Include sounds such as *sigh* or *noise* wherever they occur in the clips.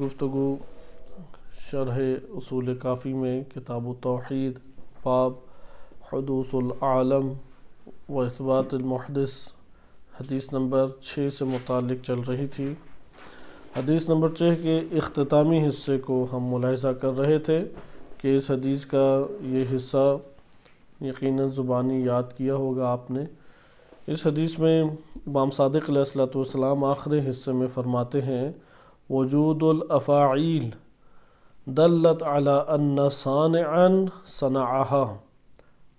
गुफ्तु शरह असूल काफ़ी में किताब तोहद पाप हदूसम व इसबातमहदस हदीस नंबर छः से मुतक चल रही थी हदीस नंबर छः के अख्तामी हिस्से को हम मुलाहजा कर रहे थे कि इस हदीस का ये हिस्सा यकीन ज़ुबानी याद किया होगा आपने इस हदीस में इमाम सदक आखिरी हिस्से में फ़रमाते हैं वजूदलफ़ाइल दलत अला सान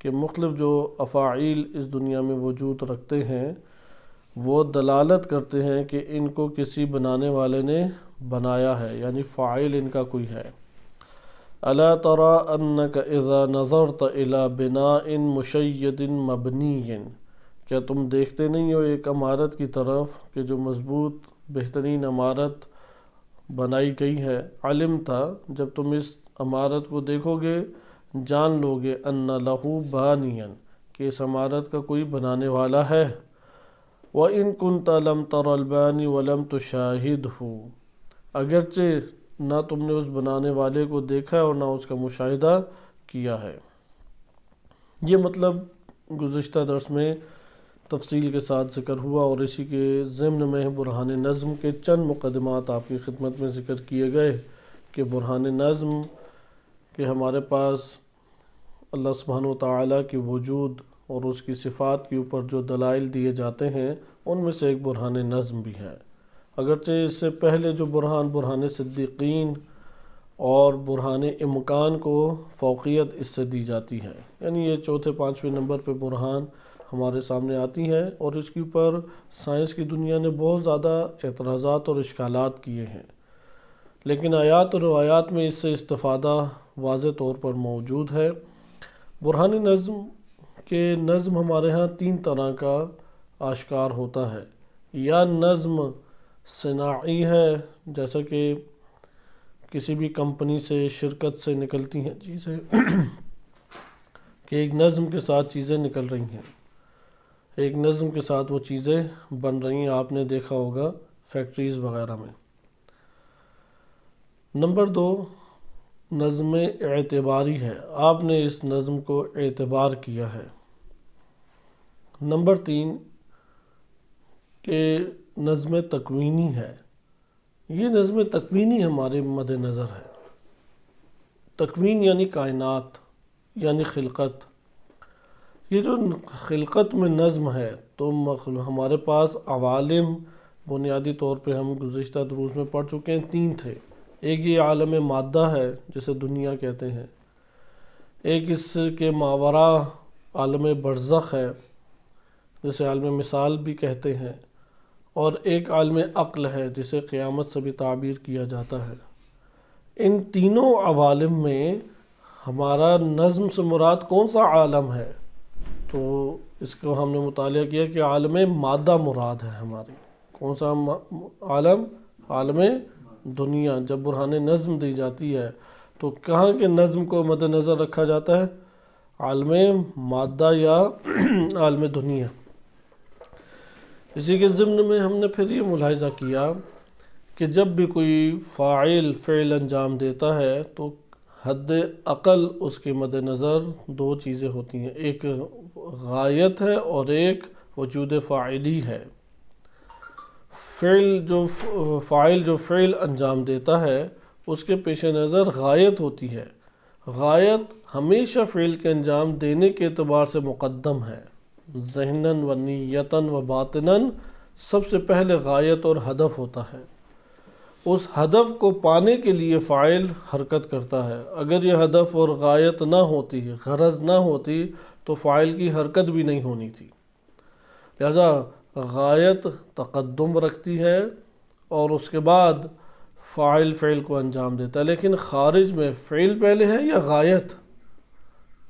के मुख्तफ जो अफ़ाइल इस दुनिया में वजूद रखते हैं वो दलालत करते हैं कि इनको किसी बनाने वाले ने बनाया है यानी फ़ाइल इनका कोई है अला तरा का इज़ा नज़र तला बिना इन मुशैदिन मबनी क्या तुम देखते नहीं हो एक इमारत की तरफ कि जो मज़बूत बेहतरीन इमारत बनाई गई है आलिम था जब तुम इस अमारत को देखोगे जान लोगे अन्ना लहू बानियन कि इस अमारत का कोई बनाने वाला है व इन कन तलम तरबानी वलम तो शाहिद हो अगरचे ना तुमने उस बनाने वाले को देखा है और ना उसका मुशाह किया है ये मतलब गुज्त दर्स में तफसील के साथ जिक्र हुआ और इसी के ज़मन में बुरहान नज़म के चंद मुकदमात आपकी खिदमत में ज़िक्र किए गए कि बुरहान नज़म के हमारे पास अल्लाह सुबहान ताली की वजूद और उसकी सिफ़ात के ऊपर जो दलाइल दिए जाते हैं उनमें से एक बुरहान नज़म भी है अगरचे इससे पहले जो बुरहान बुरहान सिद्दीकीन और बुरहान इमकान को फोकियत इससे दी जाती है यानी ये चौथे पाँचवें नंबर पर बुरहान हमारे सामने आती हैं और इसके ऊपर साइंस की दुनिया ने बहुत ज़्यादा एतराज़ात और इश्काल किए हैं लेकिन आयात और रवायात में इससे इस्ता वाज तौर पर मौजूद है बुरहानी नज़म के नज़म हमारे यहाँ तीन तरह का आश्कार होता है या नज़म सनाई है जैसा कि किसी भी कंपनी से शिरकत से निकलती हैं चीज़ें *clears throat* कि एक नज़म के साथ चीज़ें निकल रही हैं एक नज़म के साथ वो चीज़ें बन रही हैं आपने देखा होगा फैक्ट्रीज़ वगैरह में नंबर दो नज़म एतबारी है आपने इस नज़म को एतबार किया है नंबर तीन के नज़म तकवीनी है ये नज़म तकवीनी हमारे नज़र है तकवीन यानी कायनात यानी खिलकत ये जो खिलकत में नज़म है तो हमारे पास अवालम बुनियादी तौर पे हम गुज्त दरूस में पढ़ चुके हैं तीन थे एक ये आलम मादा है जिसे दुनिया कहते हैं एक इसके मावरा आलम बरज़ है जिसे आलम मिसाल भी कहते हैं और एक आलम अक्ल है जिसे क़्यामत से भी ताबीर किया जाता है इन तीनों अवालम में हमारा नज़म से मुराद कौन सा आलम है तो इसको हमने मुताल किया कि आलम मादा मुराद है हमारी कौन सा आलम आलम दुनिया जब बुरहान नज़म दी जाती है तो कहाँ के नज़म को मद्दनज़र रखा जाता है आलम मादा या *clears throat* आलम दुनिया इसी के ज़िम्न में हमने फिर ये मुलाजा किया कि जब भी कोई फ़ाइल फ़ेल अंजाम देता है तो हद अक़ल उसके मद्दनज़र दो चीज़ें होती हैं एक गायत है और एक वजूद फ़ाइली है फेल जो फ़ाइल जो फेल अंजाम देता है उसके पेश नज़र गायत होती है गायत हमेशा फ़ेल के अंजाम देने के अतबार से मुक़दम है जहनन व नीयता व बातनन सबसे पहले गायत और हदफ होता है उस हदफ को पाने के लिए फ़ाइल हरकत करता है अगर यह हदफ और गायत ना होती गरज ना होती तो फ़ाइल की हरकत भी नहीं होनी थी लिहाजा गायत तकदम रखती है और उसके बाद फ़ाइल फ़ेल को अंजाम देता है लेकिन ख़ारिज में फ़ेल पहले है या गायत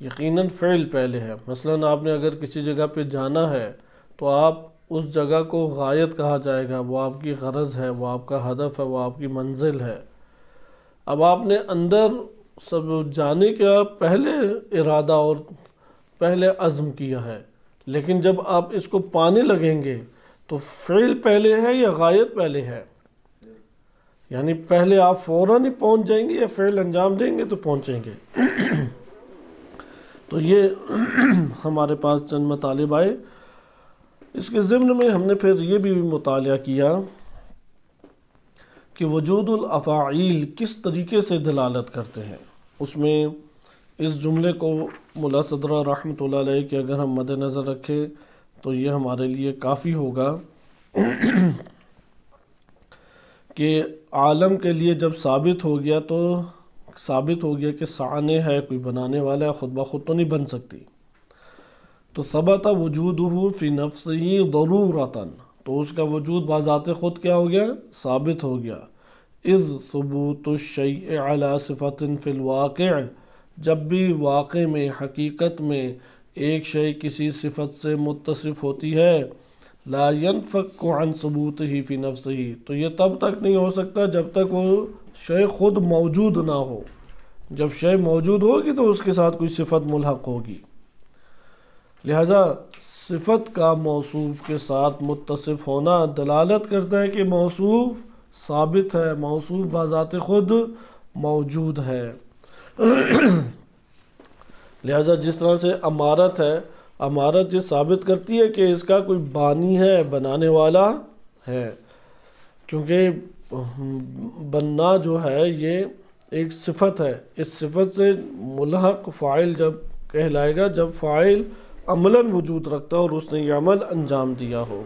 यकीनन फ़ेल पहले है मसलन आपने अगर किसी जगह पे जाना है तो आप उस जगह को गायत कहा जाएगा वो आपकी गरज है वो आपका हदफ है वो आपकी मंजिल है अब आपने अंदर सब जाने का पहले इरादा और पहले अज़म किया है लेकिन जब आप इसको पाने लगेंगे तो फ़ेल पहले है या गायत पहले है यानी पहले आप फ़ौर ही पहुँच जाएंगे या फ़ेल अंजाम देंगे तो पहुँचेंगे तो ये *clears throat* हमारे पास चंद मतलब आए इसके ज़िम्न में हमने फिर ये भी मुताल किया कि वजूदल अफ़ाइल किस तरीके से दलालत करते हैं उसमें इस जुमले को मुला सदरा रहमत के अगर हम मद नज़र रखें तो ये हमारे लिए काफ़ी होगा *clears throat* कि आलम के लिए जब साबित हो गया तो साबित हो गया कि साने है कोई बनाने वाला है खुद ब खुद तो नहीं बन सकती तो सबत वजूद फिर नफ्स ही रतन तो उसका वजूद बाज़ात ख़ुद क्या हो गया साबित हो गया इस सबूत शई अला सिफ़तिन के जब भी वाक़ में हकीकत में एक शय किसी सिफत से मुतसफ़ होती है लायन फ़क्न सबूत ही फ़ी नफ्स ही तो ये तब तक नहीं हो सकता जब तक वो शय ख़ुद मौजूद ना हो जब शय मौजूद होगी तो उसके साथ कोई सिफत मुलहक होगी लिहाजा सिफत का मौसूफ के साथ मुतसफ़ होना दलालत करता है कि मौसूफ साबित है मौसूफ बाज़ात ख़ुद मौजूद है *coughs* लिहाजा जिस तरह से अमारत है अमारत ये साबित करती है कि इसका कोई बानी है बनाने वाला है क्योंकि हम्म, बनना जो है ये एक सिफत है इस सिफत से मुलहक फ़ाइल जब कहलाएगा जब फ़ाइल अमला वजूद रखता और उसने यह अमल अंजाम दिया हो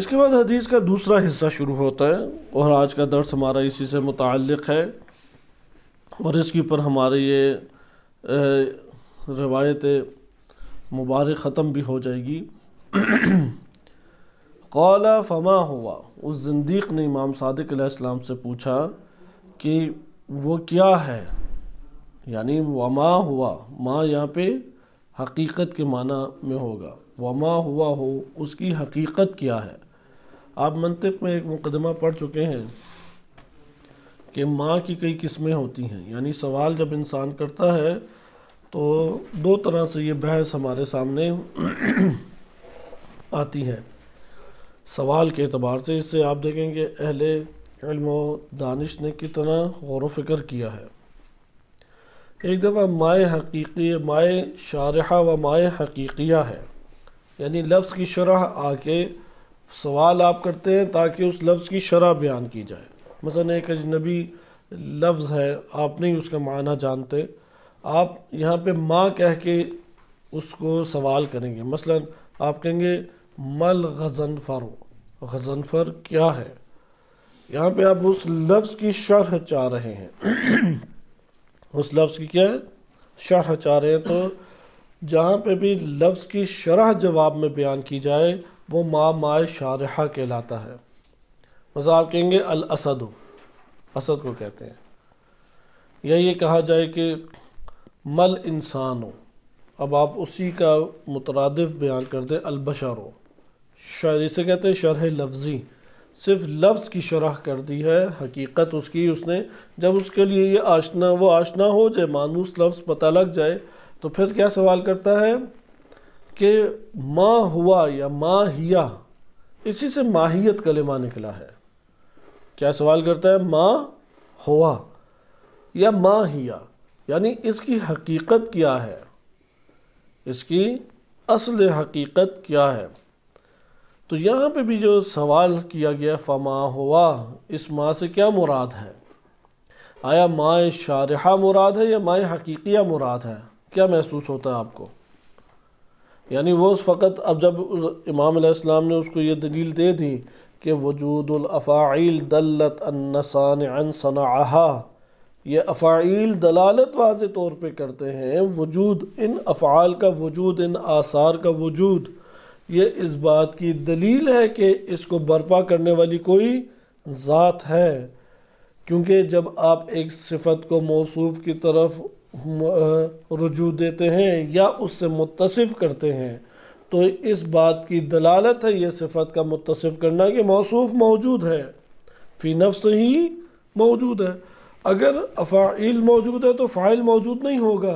इसके बाद हदीस का दूसरा हिस्सा शुरू होता है और आज का दर्स हमारा इसी से मुतक़ है और इसके ऊपर हमारे ये रवायत मुबारक ख़त्म भी हो जाएगी कौला फमा हुआ उस जनदीक ने इमाम सदक से पूछा कि वो क्या है यानी वमा हुआ माँ यहाँ पे हकीकत के माना में होगा वमा हुआ हो उसकी हकीकत क्या है आप मंतिक में एक मुकदमा पढ़ चुके हैं कि माँ की कई किस्में होती हैं यानी सवाल जब इंसान करता है तो दो तरह से ये बहस हमारे सामने *clears throat* आती है सवाल के अतबार से इससे आप देखेंगे अहले इल्म दानिश ने कितना गौर फिक्र किया है एक दफ़ा माए हकीकी माए शारहा व माए हकीकिया है यानी लफ्ज़ की शरह आके सवाल आप करते हैं ताकि उस लफ्ज़ की शरह बयान की जाए मसलन एक अजनबी लफ्ज़ है आप नहीं उसका माना जानते आप यहाँ पे माँ कह के उसको सवाल करेंगे मसलन आप कहेंगे मल गजनफर गजनफर क्या है यहाँ पे आप उस लफ्ज़ की शरह चाह रहे हैं *clears throat* उस लफ्ज़ की क्या है शरह चाह रहे हैं तो जहाँ पे भी लफ्ज़ की शरह जवाब में बयान की जाए वो माँ माए शारहा कहलाता है बस आप कहेंगे अल असद असद को कहते हैं या ये कहा जाए कि मल इंसान हो अब आप उसी का मुतरदफ बयान कर दें अलबशर हो शर इसे कहते हैं शरह लफ्ज़ी सिर्फ लफ्ज़ की शरह कर दी है हकीकत उसकी उसने जब उसके लिए ये आशना वो आशना हो जाए मानूस लफ्ज़ पता लग जाए तो फिर क्या सवाल करता है कि माँ हुआ या माँ हिया इसी से माहियत कलेमा निकला है क्या सवाल करता है माँ हुआ या माँ हिया यानी इसकी हकीकत क्या है इसकी असल हकीकत क्या है तो यहाँ पे भी जो सवाल किया गया फमा हुआ इस माँ से क्या मुराद है आया माए शारहा मुराद है या माए हकीकिया मुराद है क्या महसूस होता है आपको यानी वो उस वक्त अब जब उस इमाम इस्लाम ने उसको ये दलील दे दी कि वजूदलफ़ाइल दलत अनसान ये अफ़ाइल दलालत वाज तौर पर करते हैं वजूद इन अफ़ाल का वजूद इन आसार का वजूद ये इस बात की दलील है कि इसको बर्पा करने वाली कोई ज़ात है क्योंकि जब आप एक सिफत को मौसू की तरफ रजू देते हैं या उससे मुतसफ़ करते हैं तो इस बात की दलालत है यह सिफत का मुतसफ़ करना कि मौसूफ मौजूद है फ़ी नफ्स ही मौजूद है अगर अफाइल मौजूद है तो फ़ाइल मौजूद नहीं होगा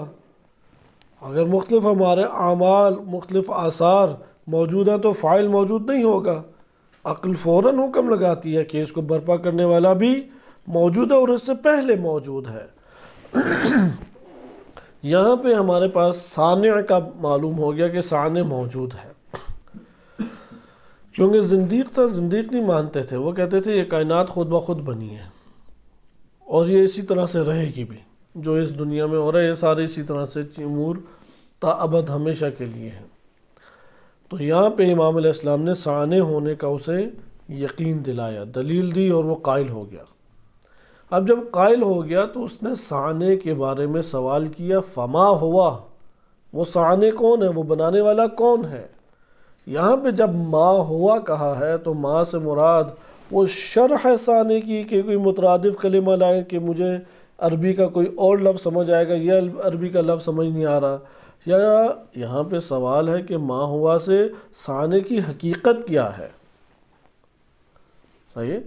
अगर मुख्तफ हमारे आमाल मुख्तफ आसार मौजूद हैं तो फ़ाइल मौजूद नहीं होगा अक्ल फ़ौर हुक्म लगाती है कि इसको बर्पा करने वाला भी मौजूद है और इससे पहले मौजूद है यहाँ पे हमारे पास सान्य का मालूम हो गया कि सान्य मौजूद है क्योंकि जिंदीक था जिंदीक नहीं मानते थे वो कहते थे ये कायनात खुद ब खुद बनी है और ये इसी तरह से रहेगी भी जो इस दुनिया में हो रहा है ये सारे इसी तरह से चिमूर ताबद हमेशा के लिए है तो यहाँ पे इमाम इस्लाम ने सान होने का उसे यकीन दिलाया दलील दी और वो कायल हो गया अब जब कायल हो गया तो उसने साने के बारे में सवाल किया फमा हुआ वो साने कौन है वो बनाने वाला कौन है यहाँ पे जब माँ हुआ कहा है तो माँ से मुराद वो शरह साने की कि कोई मुतरद कलिमा लाए कि मुझे अरबी का कोई और लफ्ज़ समझ आएगा यह अरबी का लफ्ज़ समझ नहीं आ रहा या यहाँ पे सवाल है कि माँ हुआ से साने की हकीकत क्या है सही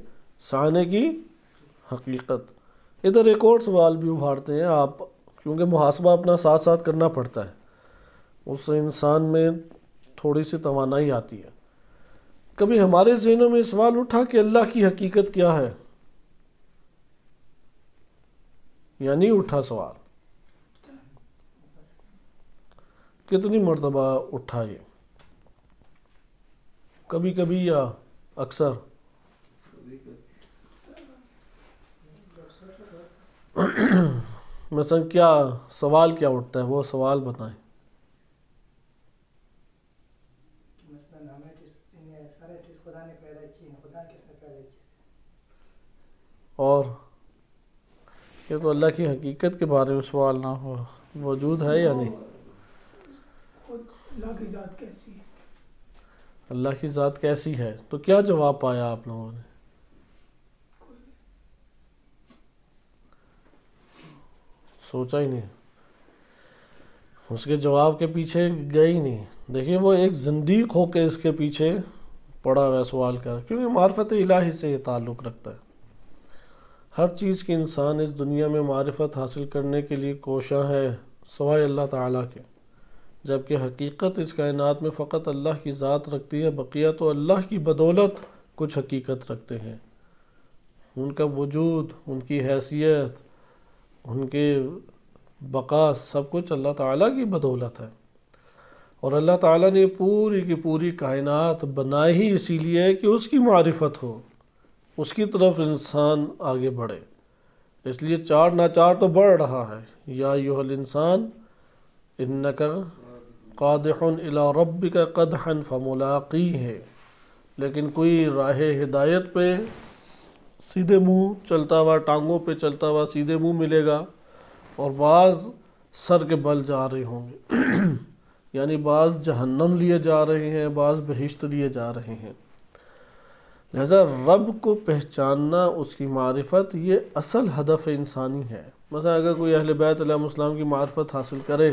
साने की हकीकत इधर एक और सवाल भी उभारते हैं आप क्योंकि मुहासबा अपना साथ साथ करना पड़ता है उस इंसान में थोड़ी सी तोानाई आती है कभी हमारे जहनों में सवाल उठा कि अल्लाह की हकीकत क्या है यानी उठा सवाल कितनी मरतबा उठा ये कभी कभी या अक्सर *clears throat* मतलब क्या सवाल क्या उठता है वो सवाल बताएं और ये तो अल्लाह की हकीकत के बारे में सवाल ना हो मौजूद है या नहीं अल्लाह की ज़ात कैसी है तो क्या जवाब पाया आप लोगों ने सोचा ही नहीं उसके जवाब के पीछे गए ही नहीं देखिए वो एक ज़िंदीक होके इसके पीछे पड़ा हुआ सवाल कर क्योंकि मारफत इलाही से ये ताल्लुक़ रखता है हर चीज़ की इंसान इस दुनिया में मारफत हासिल करने के लिए कोशा है सवाए अल्लाह ताला के जबकि हकीकत इस कायनात में फ़कत अल्लाह की ज़ात रखती है बकिया तो अल्लाह की बदौलत कुछ हकीकत रखते हैं उनका वजूद उनकी हैसियत उनके बका सब कुछ अल्लाह ताला की बदौलत है और अल्लाह ताला ने पूरी की पूरी कायनात बनाई ही इसीलिए कि उसकी मारिफत हो उसकी तरफ इंसान आगे बढ़े इसलिए चार नाचार तो बढ़ रहा है या यूहल इंसान इन का कादहन अला रब का कदहन फमोलाकी है लेकिन कोई राह हिदायत पे सीधे मुंह चलता हुआ टांगों पे चलता हुआ सीधे मुंह मिलेगा और बाज़ सर के बल जा रहे होंगे *clears throat* यानी बाज़ जहन्नम लिए जा रहे हैं बाज़ बहिश्त लिए जा रहे हैं लिहाजा रब को पहचानना उसकी मारफत ये असल हदफ इंसानी है मसा अगर कोई अहल बैतम की मारफत हासिल करे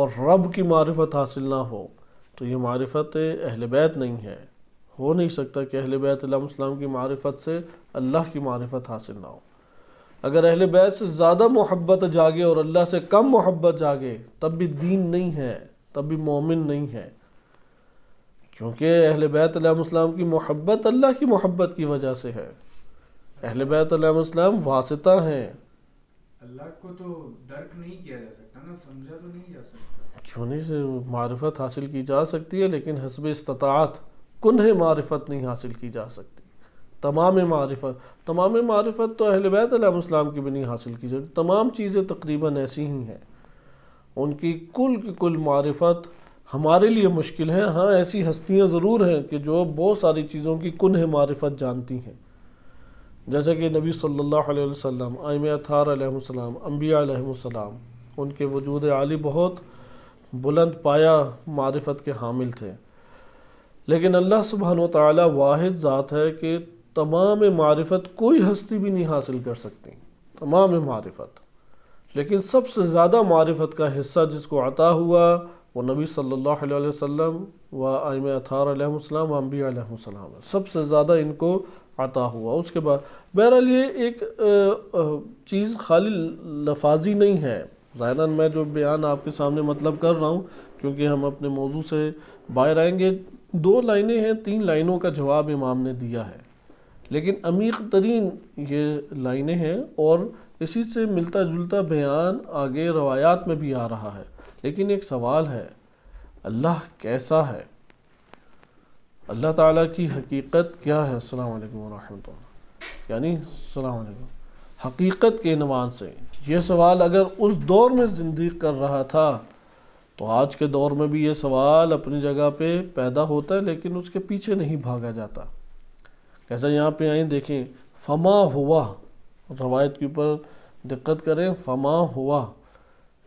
और रब की मारफत हासिल ना हो तो ये मारफत अहल बैत नहीं है हो नहीं सकता कि अहल बैतम की मारफत से अल्लाह की मारफत हासिल ना हो अगर अहल बैत से ज़्यादा मोहब्बत जागे और अल्लाह से कम मोहब्बत जागे तब भी दीन नहीं है तब भी मोमिन नहीं है क्योंकि अहल बैतम की मोहब्बत अल्लाह की मोहब्बत की वजह से है अहल बैतम वास्ता हैं अल्लाह को तो दर्क नहीं किया जा सकता ना समझा तो नहीं जा सकता क्यों नहीं से मारफत हासिल की जा सकती है लेकिन हसब इस्तात कुन्ह मारफत नहीं हासिल की जा सकती तमाम मारफत तमाम मारफत तो अहल बैतम की भी नहीं हासिल की जाती तमाम चीज़ें तकरीबन ऐसी ही हैं उनकी कुल की कुल मारफत हमारे लिए मुश्किल है हाँ ऐसी हस्तियाँ ज़रूर हैं कि जो बहुत सारी चीज़ों की कुन्ह मारफत जानती हैं जैसे कि नबी सल्लल्लाहु अलैहि वसल्लम आयम अथार अम्बिया उनके वजूद आली बहुत बुलंद पाया मारफत के हामिल थे लेकिन अल्लाह सुबहान ताली वाद ज़ात है कि तमाम मारफत कोई हस्ती भी नहीं हासिल कर सकती तमाम मारफत लेकिन सबसे ज़्यादा मारफत का हिस्सा जिसको अता हुआ वो नबी सल्लल्लाहु अलैहि वसल्लम व आम अथारम अम्बी सबसे ज़्यादा इनको आता हुआ उसके बाद बहरहाल ये एक चीज़ खाली लफाजी नहीं है ज़ाहिर मैं जो बयान आपके सामने मतलब कर रहा हूँ क्योंकि हम अपने मौजू से बाहर आएंगे दो लाइनें हैं तीन लाइनों का जवाब इमाम ने दिया है लेकिन अमीक तरीन ये लाइनें हैं और इसी से मिलता जुलता बयान आगे रवायात में भी आ रहा है लेकिन एक सवाल है अल्लाह कैसा है अल्लाह ताला की हकीकत क्या है अस्सलाम वालेकुम यानी अस्सलाम वालेकुम हकीकत के नवान से ये सवाल अगर उस दौर में ज़िंदगी कर रहा था तो आज के दौर में भी ये सवाल अपनी जगह पे पैदा होता है लेकिन उसके पीछे नहीं भागा जाता कैसा यहाँ पे आए देखें फमा हुआ रवायत के ऊपर दिक्कत करें फमा हुआ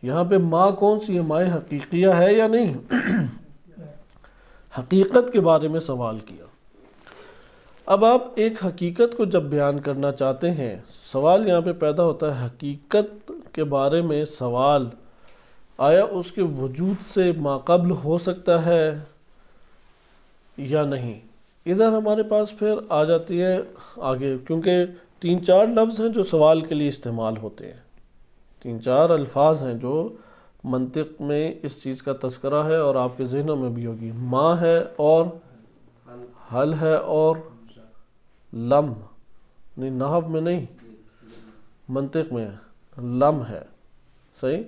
यहाँ पे माँ कौन सी है माए हकीकिया है या नहीं हकीकत के बारे में सवाल किया अब आप एक हकीकत को जब बयान करना चाहते हैं सवाल यहाँ पे पैदा होता है हकीकत के बारे में सवाल आया उसके वजूद से माकबल हो सकता है या नहीं इधर हमारे पास फिर आ जाती है आगे क्योंकि तीन चार लफ्ज़ हैं जो सवाल के लिए इस्तेमाल होते हैं तीन चार अल्फाज हैं जो मंतिक में इस चीज़ का तस्करा है और आपके जहनों में भी होगी माँ है और हल है और लम नहीं नाहब में नहीं मंतिक में लम है सही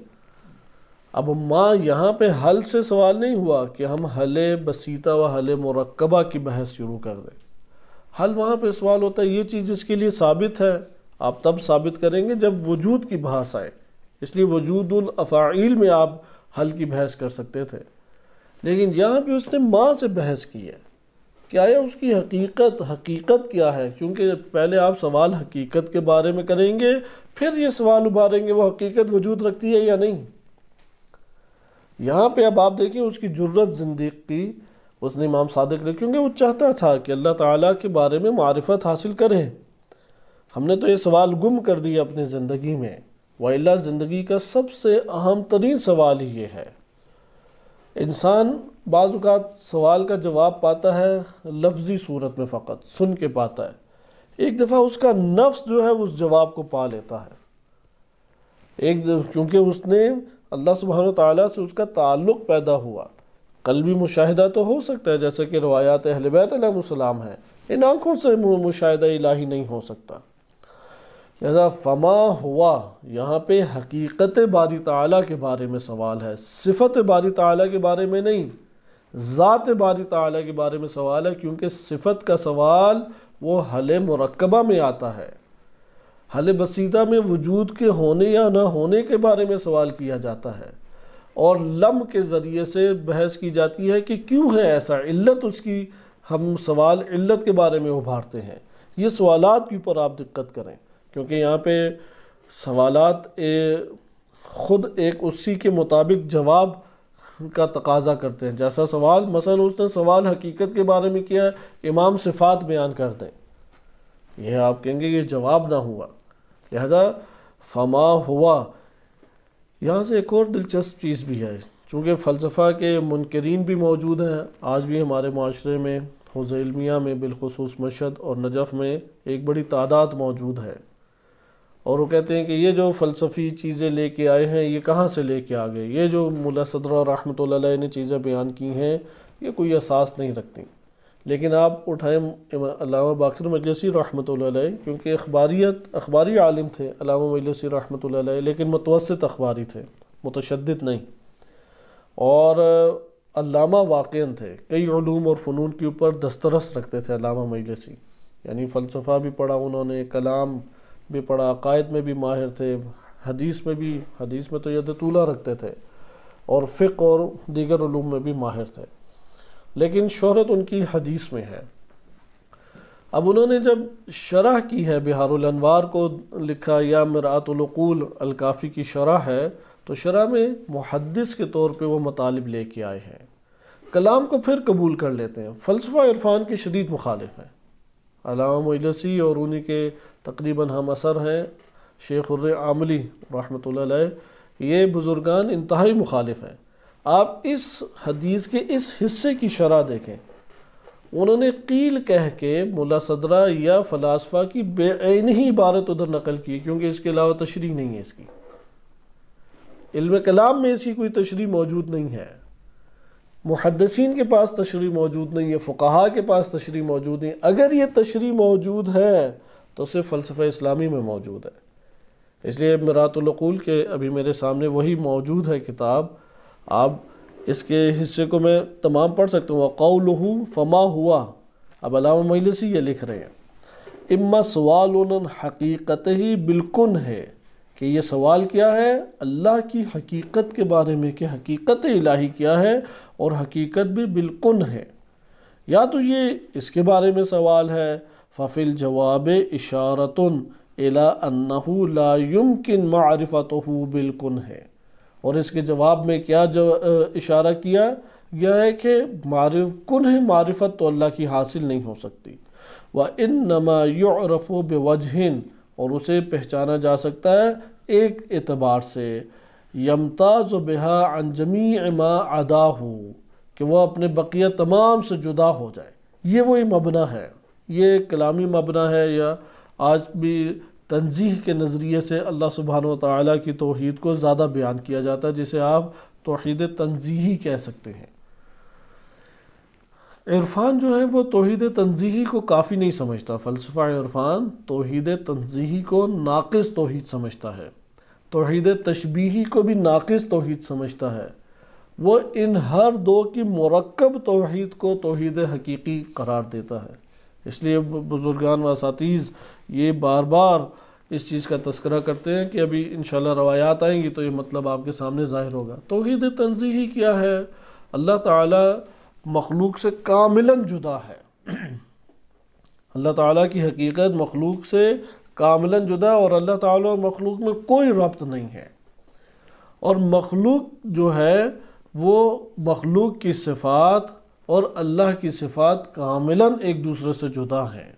अब माँ यहाँ पे हल से सवाल नहीं हुआ कि हम हले बसीता व हले मरकबा की बहस शुरू कर दें हल वहाँ पे सवाल होता है ये चीज़ इसके लिए साबित है आप तब साबित करेंगे जब वजूद की बहस आए इसलिए वजूद अफ़ाइल में आप हल की बहस कर सकते थे लेकिन यहाँ पे उसने माँ से बहस की है कि आया उसकी हकीकत हकीकत क्या है क्योंकि पहले आप सवाल हकीकत के बारे में करेंगे फिर ये सवाल उभारेंगे वो हकीकत वजूद रखती है या नहीं यहाँ पे अब आप देखिए उसकी ज़रूरत ज़िंदगी की उसने इमाम सादक ने क्योंकि वो चाहता था कि अल्लाह ताला के बारे में मारफत हासिल करें हमने तो ये सवाल गुम कर दिया अपनी ज़िंदगी में वाला ज़िंदगी का सबसे अहम तरीन सवाल ये है इंसान बाज़ात सवाल का जवाब पाता है लफ्ज़ी सूरत में फ़कत सुन के पाता है एक दफ़ा उसका नफ्स जो है उस जवाब को पा लेता है एक क्योंकि उसने अल्लाह सुबहान ताली से उसका ताल्लुक़ पैदा हुआ कल भी मुशाहिदा तो हो सकता है जैसे कि रवायात अहल है इन आँखों से मुशाहिदा इलाही नहीं हो सकता लिहाजा फमा हुआ यहाँ पे हकीकत बारी ताली के बारे में सवाल है सिफत बारी ताला के बारे में नहीं ज़ात बारी ताली के बारे में सवाल है क्योंकि सिफत का सवाल वो हले मरकबा में आता है हल बसीदा में वजूद के होने या ना होने के बारे में सवाल किया जाता है और लम के ज़रिए से बहस की जाती है कि क्यों है ऐसा इल्लत उसकी हम सवाल इल्लत के बारे में उभारते हैं ये सवालात के ऊपर आप दिक्कत करें क्योंकि यहाँ पे ए, ख़ुद एक उसी के मुताबिक जवाब का तकाजा करते हैं जैसा सवाल मसल उसने सवाल हकीकत के बारे में किया इमाम सिफात बयान कर दें यह आप कहेंगे ये जवाब ना हुआ लिहाजा फमा हुआ यहाँ से एक और दिलचस्प चीज़ भी है चूँकि फ़लसफ़ा के मुनकरीन भी मौजूद हैं आज भी हमारे माशरे में हौज़ में बिलखसूस मशद और नजफ़ में एक बड़ी तादाद मौजूद है और वो कहते हैं कि ये जो फ़लसफ़ी चीज़ें ले कर आए हैं ये कहाँ से ले कर आ गए ये जो मुला सदर रहमत ने चीज़ें बयान की हैं ये कोई एहसास नहीं रखती लेकिन आप उठाएँ अलामा बाकर मजलसी रहमत क्योंकि अखबारियत अखबारी आलिम थे अलामा मजलसी रहमत लेकिन मुतवसत अखबारी थे मुतशद नहीं और अलामा वाक़ थे कई ूम और फ़नून के ऊपर दस्तरस रखते थे अलामा मजलसी यानी फ़लसफ़ा भी पढ़ा उन्होंने कलाम भी पढ़ा अकायद में भी माहिर थे हदीस में भी हदीस में तो यदतूला रखते थे और फ़िक और दीगर ूम में भी माहिर थे लेकिन शहरत उनकी हदीस में है अब उन्होंने जब शरह की है बिहार को लिखा या मरातलकूल अलकाफ़ी की शराह है तो शरह में मुहदस के तौर पे वो मतालब लेके आए हैं कलाम को फिर कबूल कर लेते हैं फ़लसफ़ा इरफान के शदीद मुखालफ हैं अलाम मजलसी और उन्हीं के तकरीबन हम असर हैं शेख आमली रहमत ये बुज़ुर्गान इंतहाई मुखालफ हैं आप इस हदीस के इस हिस्से की शरह देखें उन्होंने कील कह के मुला सदरा या फलासफ़ा की बेन ही इबारत उधर नकल की क्योंकि इसके अलावा तशरी नहीं है इसकी इल्म कलाम में इसकी कोई तशरी मौजूद नहीं है मुहदसिन के पास तशरी मौजूद नहीं है फ़ुकाहा के पास तशरी मौजूद नहीं अगर ये तशरी मौजूद है तो सिर्फ फ़लसफ़ा इस्लामी में मौजूद है इसलिए मरातलकूल के अभी मेरे सामने वही मौजूद है किताब आप इसके हिस्से को मैं तमाम पढ़ सकता हूँ वक़ाउलहू फमा हुआ अब अलामा से ये लिख रहे हैं इम्मा सवाल हकीकत ही बिल्कुल है कि ये सवाल क्या है अल्लाह की हकीकत के बारे में कि हकीकत इलाही क्या है और हकीकत भी बिल्कुल है या तो ये इसके बारे में सवाल है फ़फिल जवाब इशारत अला ला यमकिन मारफ़त बिल्कुल है और इसके जवाब में क्या जव, इशारा किया यह है कि मारिफ कुन मारिफत तो अल्लाह की हासिल नहीं हो सकती व इन नमा यफ़ो बेवजहन और उसे पहचाना जा सकता है एक एतबार से यमताज़ बेहा अनजमी मा अदा हो कि वह अपने बकिया तमाम से जुदा हो जाए ये वही मबना है ये कलामी मबना है या आज भी तनजीह के नज़रिए से अल्लाह सुबहान तला की तोहद को ज़्यादा बयान किया जाता है जिसे आप तोहद तनजीही कह सकते हैं इरफान जो है वो तोहद तनजीही को काफ़ी नहीं समझता फ़लसफ़ा इरफान तोहद तनजीही को नाकस तोहद समझता है तोहद तशबीही को भी नाकस तोहद समझता है वो इन हर दो की मरकब तोहद को तोहद हकीकी करार देता है इसलिए बुज़ुर्गान व ये बार बार इस चीज़ का तस्करा करते हैं कि अभी इन रवायात आएँगी तो ये मतलब आपके सामने ज़ाहिर होगा तोहद तनजी ही क्या है अल्लाह तखलूक से कामिला जुदा है अल्लाह ताली की हकीकत मखलूक से कामिला जुदा और अल्लाह तखलूक और मखलूक में कोई रब्त नहीं है और मखलूक जो है वो मखलूक की सिफात और अल्लाह की सिफात कामिला एक दूसरे से जुदा हैं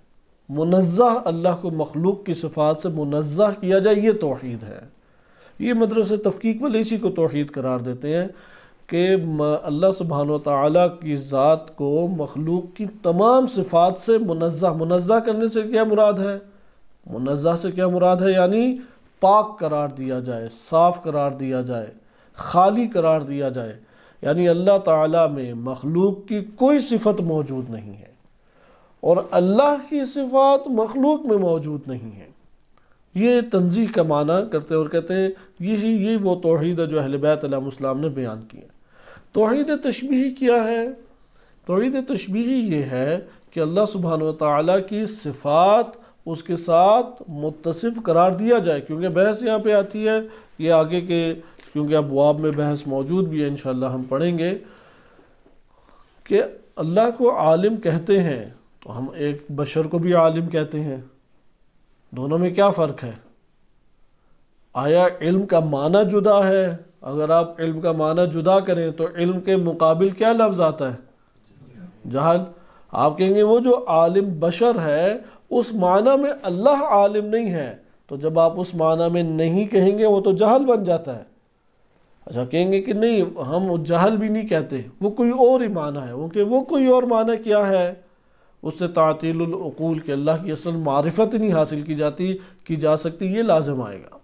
मुनज़ा अल्लाह को मखलूक की सफात से मुनजा किया जाए ये तोहद है ये मदरस तफकीक वाले इसी को तोहद करार देते हैं कि अल्लाह सुबहान ताली की ज़ात को मखलूक की तमाम सिफात से मुनज़ मुनजा करने से क्या मुराद है मुनज़ा से क्या मुराद है यानी पाक करार दिया जाए साफ़ करार दिया जाए खाली करार दिया जाए यानी अल्लाह ताला में मखलूक की कोई सिफत मौजूद नहीं है और अल्लाह की सिफात मखलूक में मौजूद नहीं है ये तनजीह का माना करते हैं और कहते हैं यही ये वो तोहद है जो अहल बैतम ने बयान किया तोहद तशबी क्या है तोहद तशबी ये है कि अल्लाह सुबहान ताली की सिफात उसके साथ मुतसिफ़ करार दिया जाए क्योंकि बहस यहाँ पर आती है ये आगे के क्योंकि अब वाब में बहस मौजूद भी है इन हम पढ़ेंगे कि अल्लाह को आलिम कहते हैं तो हम एक बशर को भी आलिम कहते हैं दोनों में क्या फ़र्क है आया इल्म का माना जुदा है अगर आप इल्म का माना जुदा करें तो इल्म के मुकाबिल क्या लफ्ज़ आता है जहाँ आप कहेंगे वो जो आलिम बशर है उस माना में अल्लाह आलिम नहीं है तो जब आप उस माना में नहीं कहेंगे वो तो जहल बन जाता है अच्छा कहेंगे कि नहीं हम जहल भी नहीं कहते वो कोई और ही माना है वो कि वो कोई और माना क्या है उससे तातीलकूल के अल्लाह की असल मारफत नहीं हासिल की जाती की जा सकती ये लाजम आएगा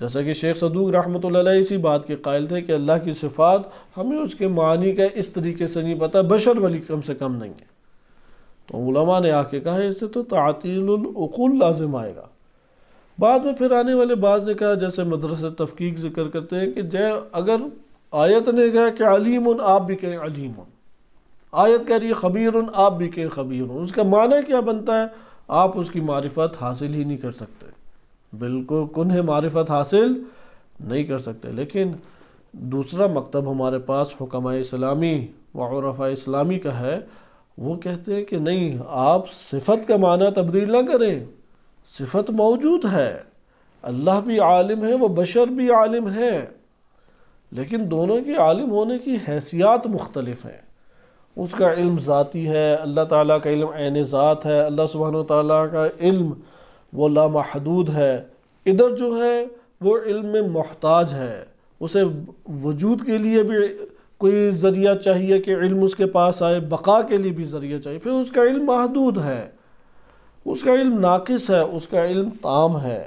जैसा कि शेख सदूक रहमत इसी बात के कायल थे कि अल्लाह की सिफात हमें उसके मानी का इस तरीके से नहीं पता बशर वली कम से कम नहीं है तो उलमा ने आके कहा इससे तो तातीलकूल लाजम आएगा बाद में फिर आने वाले बाज ने कहा जैसे मदरस तफकीक जिक्र करते हैं कि जय अगर आयत ने कहा कि अलीम आप भी कहें अलीम आयत कह रही है खबीर आप भी के खबीर उसका माना क्या बनता है आप उसकी मारफत हासिल ही नहीं कर सकते बिल्कुल कुन्ह मारफत हासिल नहीं कर सकते लेकिन दूसरा मकतब हमारे पास हुकम इस्लामी वरफ़ा इस्लामी का है वो कहते हैं कि नहीं आप सिफत का माना तब्दील ना करें सिफत मौजूद है अल्लाह भी आलिम है वह बशर भी आलिम है लेकिन दोनों के आलिम होने की हैसियत मुख्तलफ़ हैं उसका इल्म ज़ाती है अल्लाह ताला का इल्म ऐन ज़ात है अल्लाह सुबहान ताली का इल्म वो लामहदूद है इधर जो है वो इल्म में मोहताज है उसे वजूद के लिए भी कोई ज़रिया चाहिए कि इल्म उसके पास आए बका के लिए भी ज़रिया चाहिए फिर उसका इल्म महदूद है उसका इल्म नाकस है उसका इल्म ताम है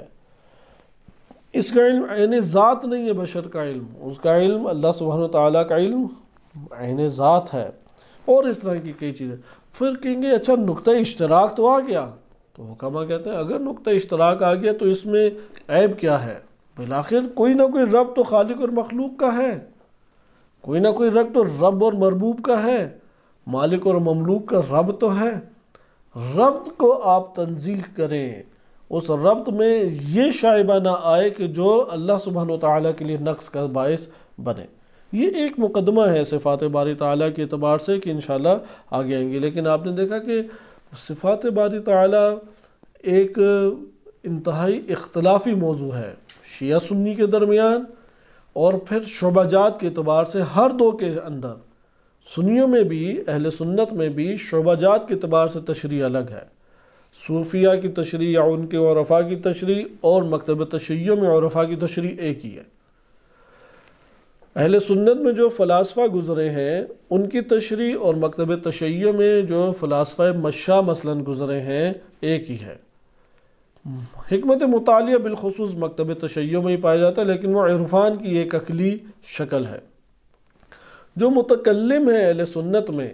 इसका इल्म ऐन ज़ात नहीं है बशर का इल्म उसका इल्म अल्लाह सुबहान ताली का इल्म ऐन ज़ात है और इस तरह की कई चीज़ें फिर कहेंगे अच्छा नुकता इश्तराक तो आ गया तो हुकामा कहते हैं अगर नुकता इश्तराक आ गया तो इसमें ऐब क्या है बिल आखिर कोई ना कोई रब तो खालिक और मखलूक का है कोई ना कोई रब तो रब और मरबूब का है मालिक और ममलूक का रब तो है रब्त को आप तनजीह करें उस रब्त में ये शाइबा ना आए कि जो अल्लाह सुबहान तक के लिए नक्स का बायस बने ये एक मुकदमा है सिफ़ात बारी ताली के अतबार से कि इन आगे आएंगे लेकिन आपने देखा कि सिफ़ात बारी ताली एक इंतहाई इख्तलाफी मौजू है शिया सुन्नी के दरमियान और फिर शोबाजात के अतबार से हर दो के अंदर सुनीों में भी अहल सुन्नत में भी शोबाजात के अतबार से तशरी अलग है सूफिया की तशरी या उनके औरफ़ा की तशरी और मकतब तशैयों में औरफ़ा की तशरी एक ही है अहले सुन्नत में जो फ़लासफ़ा गुज़रे हैं उनकी तशरी और मकतब तशै में जो फ़लासफ़ा मशा मसलन गुज़रे हैं एक ही है हमत मताल बिलखसूस मकतब तशैय में ही पाया जाता है लेकिन वह इरफान की एक अकली शक्ल है जो मतकलम है अहल सुन्नत में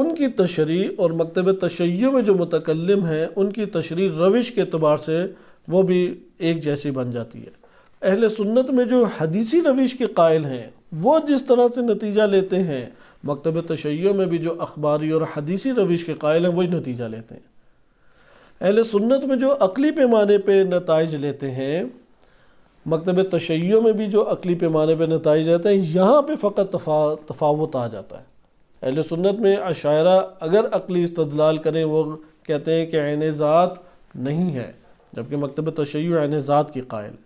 उनकी तशरी और मकतब तशैय में जो मुतकलम है उनकी तशरी रविश के अतबार से वो भी एक जैसी बन जाती है अहल सुन्नत में जो हदीसी रविश के कायल हैं वो जिस तरह से नतीजा लेते हैं मकतब तशैयों में भी जो अखबारी और हदीसी रविश के कायल हैं वही नतीजा लेते हैं अहल सुन्नत में जो अकली पैमाने पर नतज लेते हैं मकतब तशैयों में भी जो अकली पैमाने पर नतज रहते हैं यहाँ पर फ़कत तफा तफावत आ जाता है अहल सुन्नत में अशायरा अगर अकली इस्तलाल करें वो कहते हैं कि आन ज़ात नहीं है जबकि मकतब तशैय आन ज़ात की कायल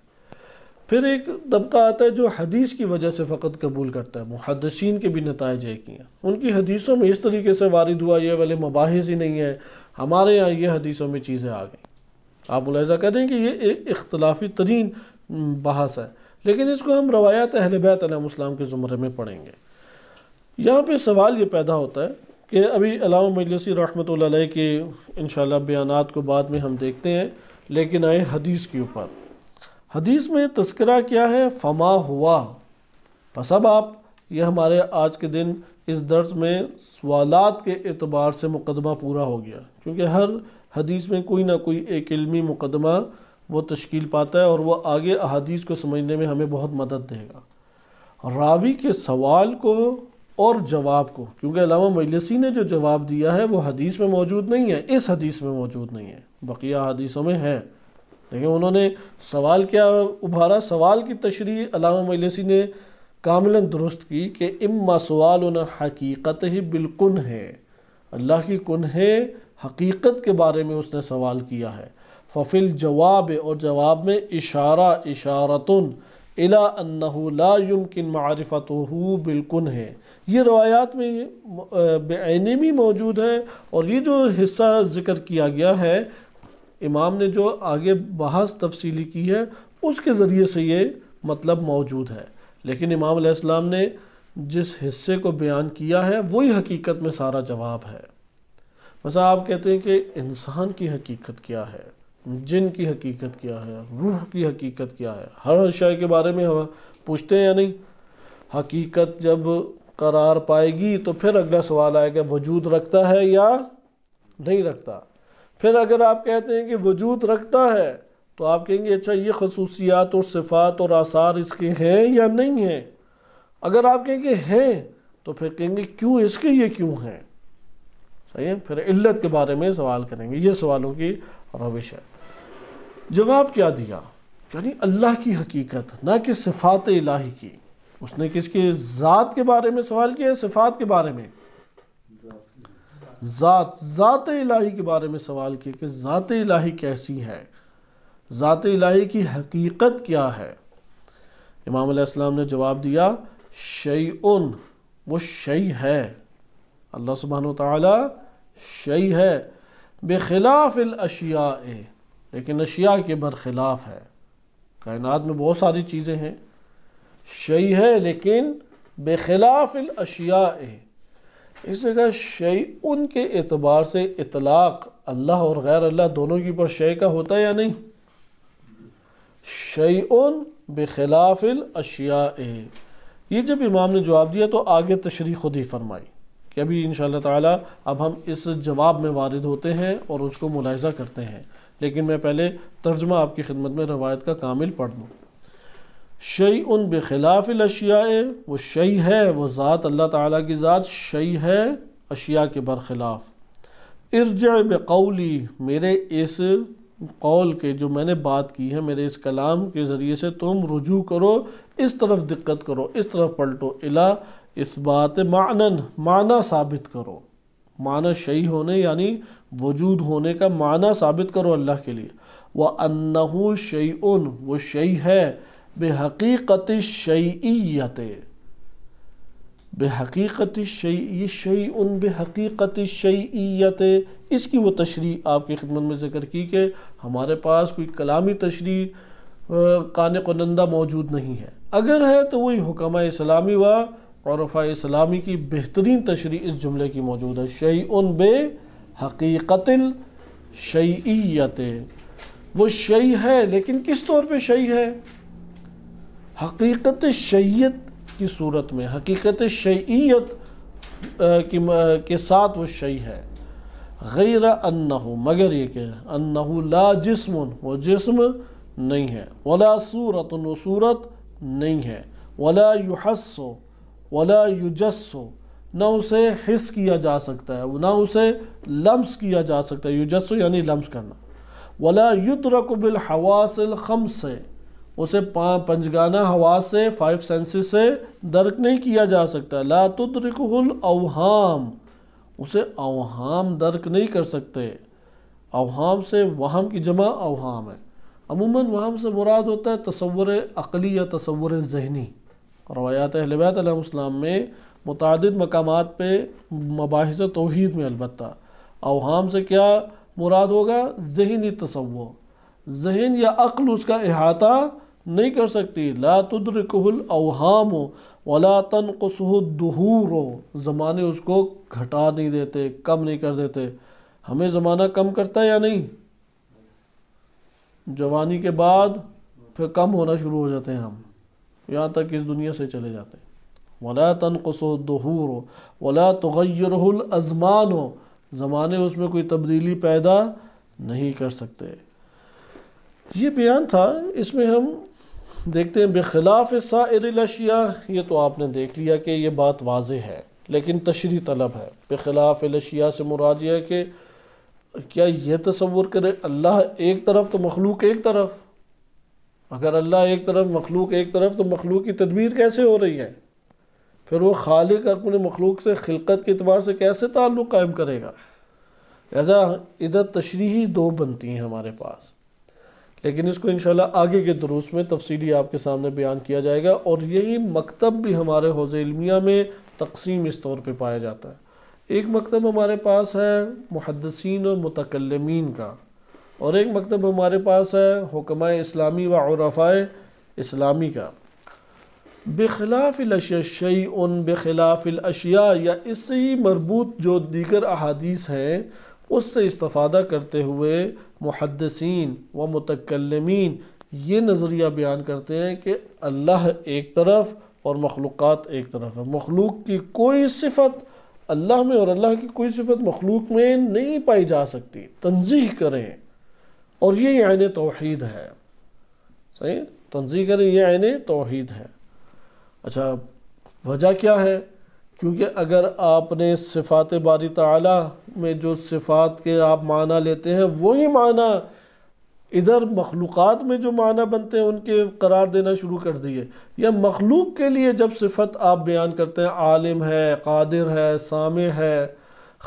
फिर एक तबका आता है जो हदीस की वजह से फ़कत कबूल करता है मुहदसिन के भी नतज एक ही हैं उनकी हदीसों में इस तरीके से वारद हुआ ये वाले मबाहिस ही नहीं है हमारे यहाँ ये हदीसों में चीज़ें आ गई आप मुलाजा दें कि ये एक अख्तिलाफी तरीन बहस है लेकिन इसको हम रवायात अहल बैतम के ज़ुमरे में पढ़ेंगे यहाँ पर सवाल ये पैदा होता है कि अभी अलामा मजलसी रहमत के इन बयान को बाद में हम देखते हैं लेकिन आए हदीस के ऊपर हदीस में तस्करा क्या है फमा हुआ बस अब आप ये हमारे आज के दिन इस दर्ज में सवालत के अतबार से मुकदमा पूरा हो गया क्योंकि हर हदीस में कोई ना कोई एक इलमी मुकदमा वो तश्कील पाता है और वह आगे अदीस को समझने में हमें बहुत मदद देगा रावी के सवाल को और जवाब को क्योंकि अलामा मजलसी ने जो जवाब दिया है वो हदीस में मौजूद नहीं है इस हदीस में मौजूद नहीं है बकिया हदीसों में है लेकिन उन्होंने सवाल क्या उभारा सवाल की तशरी अलामा ने कामिलन दुरुस्त की कि इम्मा सवाल उन हकीकत ही बिल्कुल है अल्लाह की कुन है हकीकत के बारे में उसने सवाल किया है फ़फिल जवाब और जवाब में इशारा इशारतन इला मारफत हो बिल्कुल है ये रवायात में बेनमी मौजूद है और ये जो हिस्सा ज़िक्र किया गया है इमाम ने जो आगे बहस तफसीली की है उसके ज़रिए से ये मतलब मौजूद है लेकिन इमाम इमाम ने जिस हिस्से को बयान किया है वही हकीकत में सारा जवाब है वैसा आप कहते हैं कि इंसान की हकीकत क्या है जिन की हकीकत क्या है रूह की हकीकत क्या है हर शय के बारे में हम पूछते हैं या नहीं हकीकत जब करार पाएगी तो फिर अगला सवाल आएगा वजूद रखता है या नहीं रखता फिर अगर आप कहते हैं कि वजूद रखता है तो आप कहेंगे अच्छा ये खसूसियात और सिफ़ात और आसार इसके हैं या नहीं हैं अगर आप कहेंगे हैं तो फिर कहेंगे क्यों इसके ये क्यों हैं सही है फिर इल्लत के बारे में सवाल करेंगे ये सवालों की रविश है जवाब क्या दिया यानी अल्लाह की हकीकत ना कि सिफ़ात इलाही की उसने किसके ज़ात के बारे में सवाल किया सिफ़ात के बारे में ज़ात ज़ात इलाही के बारे में सवाल किए कि ज़ात इलाही कैसी है ज़ात इलाही की हकीकत क्या है इमाम इस्लाम ने जवाब दिया शई उन वो शई है अल्लाह सुबहान ताली है बेखिलाफ़ अशिया लेकिन अशिया के बरखिलाफ़ है कायनात में बहुत सारी चीज़ें हैं शई है लेकिन बेखिलाफ़ अशिया इस जगह शय उन के अतबार से इतलाक़ अल्लाह और गैर अल्लाह दोनों के ऊपर शय का होता है या नहीं शय उन बेखिलाफिल अशिया ये जब इमाम ने जवाब दिया तो आगे तशरी खुद ही फरमाई कि अभी इन ताला अब हम इस जवाब में वारद होते हैं और उसको मुलायजा करते हैं लेकिन मैं पहले तर्जमा आपकी खिदमत में रवायत का कामिल पढ़ दूँ शई उन बेखिलाफ़ अशिया वो शई है वो ज़ात अल्लाह ताला की ज़ात शई है अशिया के बरखिलाफ इर्ज बेकौली मेरे इस कौल के जो मैंने बात की है मेरे इस कलाम के ज़रिए से तुम रुजू करो इस तरफ दिक्कत करो इस तरफ पलटो अला इस बात मानन माना साबित करो माना शई होने यानी वजूद होने का माना साबित करो अल्लाह के लिए वह अन्नहू शई उन वो शई है बेहकीकत शैत बेहकीकत शई शई उन बेहकीकत शैत इसकी वो तशरी आपकी खिदमत में ज़िक्र की कि हमारे पास कोई कलामी तशरी कान कनंदा मौजूद नहीं है अगर है तो वही हुक्म इस्लामी व औरफ़ा इस्लामी की बेहतरीन तशरी इस जुमले की मौजूद है शई उन बे हकीकत शैत वो शई है लेकिन किस तौर पर शई है हकीकत शैयत की सूरत में हकीकत शैयत के साथ वो शई है गैर अन्नहु मगर ये कह अन्नहु ला जिस्म वो जिस्म नहीं है वला सूरत वो सूरत नहीं है वला युहसो वला युजस्सो ना उसे हिस किया जा सकता है ना उसे लम्स किया जा सकता है युजस्सो यानी लम्स करना वला युद्रक बिल हवासिल खम से उसे पंचगाना हवा से फाइव सेंसेस से दर्क नहीं किया जा सकता ला अवहाम उसे अवहाम दर्क नहीं कर सकते अवहाम से वहम की जमा अवहाम है अमूमन वहम से मुराद होता है तस्वुर अकली या तस्वुर जहनी रवायात अहलबातम में मुतद मकाम पर मबास तोहद में अलबत् अवहाम से क्या मुराद होगा जहनी तस्वुर जहन या अक्ल उसका अहाता नहीं कर सकती ला कहुल अवहाम वला तन कसहदहूर हो ज़माने उसको घटा नहीं देते कम नहीं कर देते हमें ज़माना कम करता है या नहीं जवानी के बाद फिर कम होना शुरू हो जाते हैं हम यहाँ तक इस दुनिया से चले जाते हैं वला तन कसहदहूर हो वला तगैरहलजमान हो ज़माने उसमें कोई तब्दीली पैदा नहीं कर सकते ये बयान था इसमें हम देखते हैं बेखिलाफ साशिया ये तो आपने देख लिया कि ये बात वाज है लेकिन तशरी तलब है बेखिलाफ लशिया से मुराद यह कि क्या यह तस्वुर करे अल्लाह एक तरफ तो मखलूक एक तरफ अगर अल्लाह एक तरफ मखलूक एक तरफ तो मखलूक की तदबीर कैसे हो रही है फिर वो खालिक अपने मखलूक से खिलकत के अतबार से कैसे ताल्लुक़ कायम करेगा लिहाजा इधर तशरी दो बनती हैं हमारे पास लेकिन इसको इन आगे के दुरुस में तफसीली आपके सामने बयान किया जाएगा और यही मकतब भी हमारे हौज़ इलमिया में तकसीम इस तौर पर पाया जाता है एक मकतब हमारे पास है मुहदसिन और मतकलमीन का और एक मकतब हमारे पास है हुक्म इस्लामी व इस्लामी का उन बखिलाफ़िलशिया या इससे ही मरबूत जो दीगर अहादीस हैं उससे इस्तफ़ादा करते हुए मुहदसिन व मतकलमिन ये नज़रिया बयान करते हैं कि अल्लाह एक तरफ और मखलूक़ एक तरफ है मखलूक की कोई सिफत अल्लाह में और अल्लाह की कोई सिफत मखलूक में नहीं पाई जा सकती तनजीह करें और ये आयन तोहद है सही तनजीह करें यह आयन तोहद है अच्छा वजह क्या है क्योंकि अगर आपने सिफ़ात बारी ताला में जो सिफ़ात के आप माना लेते हैं वही माना इधर मखलूक़ात में जो माना बनते हैं उनके करार देना शुरू कर दिए या मखलूक के लिए जब सिफत आप बयान करते हैं आलिम है कादिर है साम है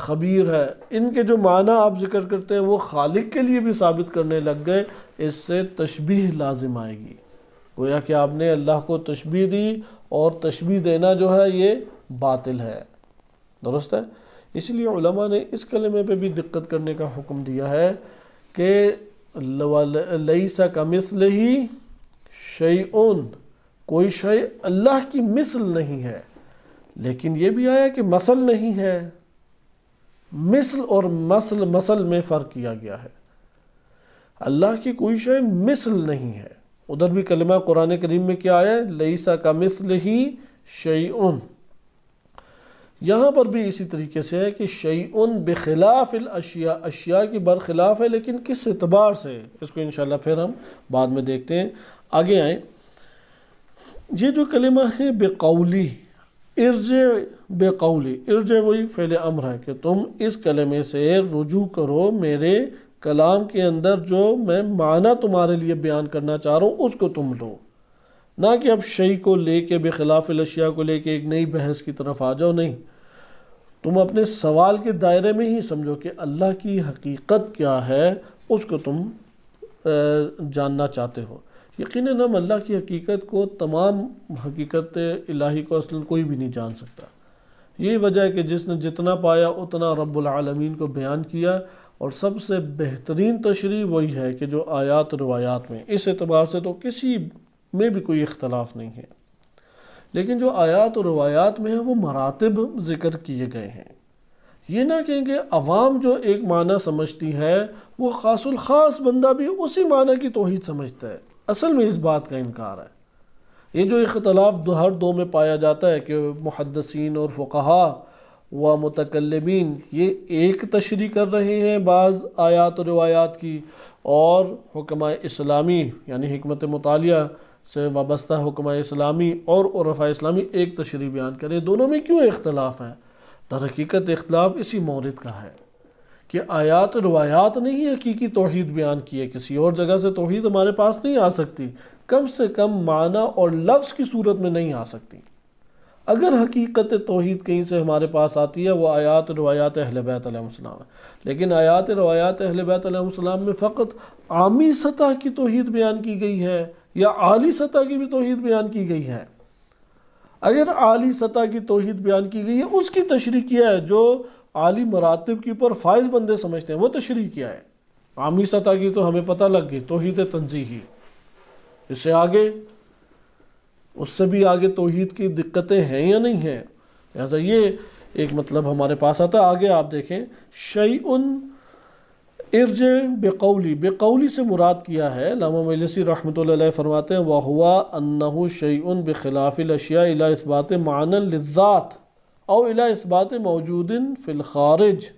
खबीर है इनके जो माना आप जिक्र करते हैं वो खालिक के लिए भी साबित करने लग गए इससे तशबी लाजिम आएगी गोया कि आपने अल्लाह को तशबी दी और तशबी देना जो है ये बातिल है दुरुस्त है इसलिए ने इस कलमे पे भी दिक्कत करने का हुक्म दिया है कि लई सा का मिसल ही शई कोई शय अल्लाह की मिसल नहीं है लेकिन ये भी आया कि मसल नहीं है मिसल और मसल मसल में फ़र्क किया गया है अल्लाह की कोई शय मिसल नहीं है उधर भी कलमा कुरान करीम में क्या आया लई लईसा का मिसल ही शई यहाँ पर भी इसी तरीके से है कि उन बखिलाफ़ अशिया अशिया की बरखिलाफ़ है लेकिन किस एतबार से इसको इन फिर हम बाद में देखते हैं आगे आए ये जो कलिमा है बेकौली इर्ज बेकौली इर्ज वही फैले अम्र है कि तुम इस कलमे से रुजू करो मेरे कलाम के अंदर जो मैं माना तुम्हारे लिए बयान करना चाह रहा हूँ उसको तुम लो ना कि अब शई को ले के बेखिलाफ़ अशिया को ले के एक नई बहस की तरफ आ जाओ नहीं तुम अपने सवाल के दायरे में ही समझो कि अल्लाह की हकीकत क्या है उसको तुम जानना चाहते हो यकीन हम अल्लाह की हकीकत को तमाम हकीकत इलाही को असल कोई भी नहीं जान सकता यही वजह है कि जिसने जितना पाया उतना रबालमीन को बयान किया और सबसे बेहतरीन तशरी वही है कि जो आयात रवायात में इस एतबार से तो किसी में भी कोई इख्तलाफ नहीं है लेकिन जो आयात और रवायात में है वो मरातब ज़िक्र किए गए हैं ये ना कहें कि अवाम जो एक माना समझती है वो खासुल ख़ास बंदा भी उसी माना की तोहद समझता है असल में इस बात का इनकार है ये जो इख्तलाफ हर दो में पाया जाता है कि मुहदसिन और फ़ुकहा व मतकलमिन ये एक तशरी कर रहे हैं बाज़ आयात और रवायात की और हुक्म इस्लामी यानी हमत मतालिया से वाबस्ता हुक्म इस्लामी और उरफ़ा इस्लामी एक तशरी बयान करें दोनों में क्यों इख्तलाफ है दर हकीकत इख्तलाफ इसी मौरद का है कि आयात रवायात ने ही हकीकी तोहद बयान की है किसी और जगह से तोहद हमारे पास नहीं आ सकती कम से कम माना और लफ्ज़ की सूरत में नहीं आ सकती अगर हकीकत तोहद कहीं से हमारे पास आती है वह आयात रवायात अहल बैतम लेकिन आयात रवायात अहल बैतम में फ़कत आमी सतह की तोहद बयान की गई है या आली सतह की भी तोहद बयान की गई है अगर आली सतह की तोहद बयान की गई है उसकी तशरी किया है जो आली मरातब के ऊपर फायज बंदे समझते हैं वह तशरी किया है आमी सतह की तो हमें पता लग गई तोहद तनजीही इससे आगे उससे भी आगे तोहद की दिक्कतें हैं या नहीं हैं लिहाजा ये एक मतलब हमारे पास आता है आगे आप देखें शई उन इर्ज बेकौली बेकौली से मुराद किया है लामा मलसी रहमत फरमाते हैं वह हुआ अन्नहु शैन बखिलाफ़िलशिया अला बात मानन लज़ात और अला बात मौजूदिन फ़िलखारज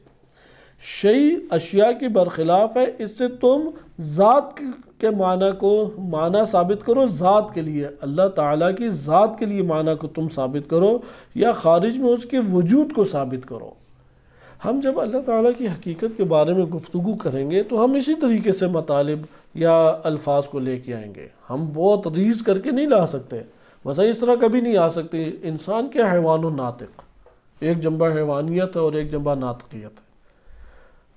शई अशिया के बरखिलाफ़ है इससे तुम ज़ात के माना को माना साबित करो ज़ात के लिए अल्लाह ताला की ज़ात के लिए माना को तुम साबित करो या ख़ारिज में उसके वजूद को साबित करो हम जब अल्लाह ताला की हकीकत के बारे में गुफ्तु करेंगे तो हम इसी तरीके से मतालब या अल्फाज को लेके आएंगे हम बहुत रीज करके नहीं ला सकते वैसे इस तरह कभी नहीं आ सकते इंसान के हैवान नातिक एक जम्बा हैवानियत है और एक जंबा नातकियत है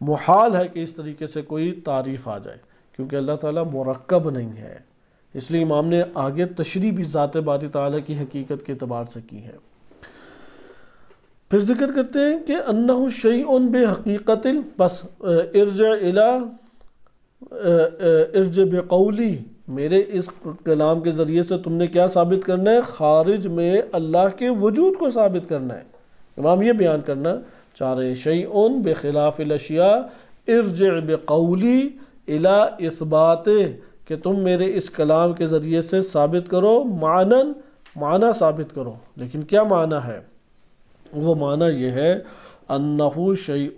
मुहाल है कि इस तरीके से कोई तारीफ़ आ जाए क्योंकि अल्लाह ताली मरकब नहीं है इसलिए इमाम ने आगे तशरी भी ज़ात बात की हकीकत के अतबार से की है फिर जिक्र करते हैं कि अन्ना शैन हकीकत बस इर्ज अला इर्ज बेकौली मेरे इस कलाम के ज़रिए से तुमने क्या साबित करना है खारिज में अल्लाह के वजूद को साबित करना है इमाम ये बयान करना चाह रहे हैं शैन बेखिलाफ़ अशिया इर्ज बेकौली इस बात कि तुम मेरे इस कलाम के ज़रिए से साबित करो मानन माना साबित करो लेकिन क्या माना है वो माना यह है अन्नहु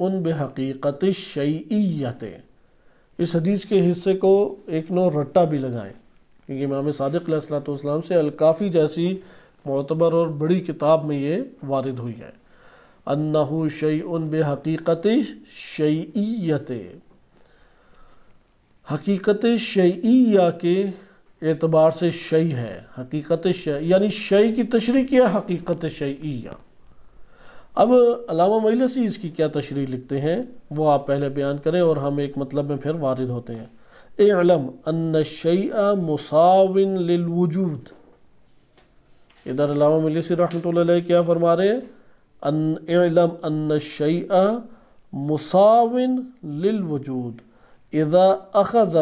उन बहकीक़त शैत इस हदीस के हिस्से को एक नौ रट्टा भी लगाएं क्योंकि इमाम सदक़लाम से अलकाफ़ी जैसी मोतबर और बड़ी किताब में ये वारद हुई है अन्नहु शैन बहकीक़त शैत हकीकत शैया के एतबार से शई है हकीकत शई यानी शई की तशरी किया हकीकत शैया अब अलामा मजलसी इसकी क्या तशरी लिखते हैं वो आप पहले बयान करें और हम एक मतलब में फिर वारद होते हैं एलम अन शैया मुसाविन लिलवजूद इधर अलामा मजलसी रहमत क्या फरमा रहे हैं अन एलम अन शैया मुसाविन लिलवजूद इदा अखज़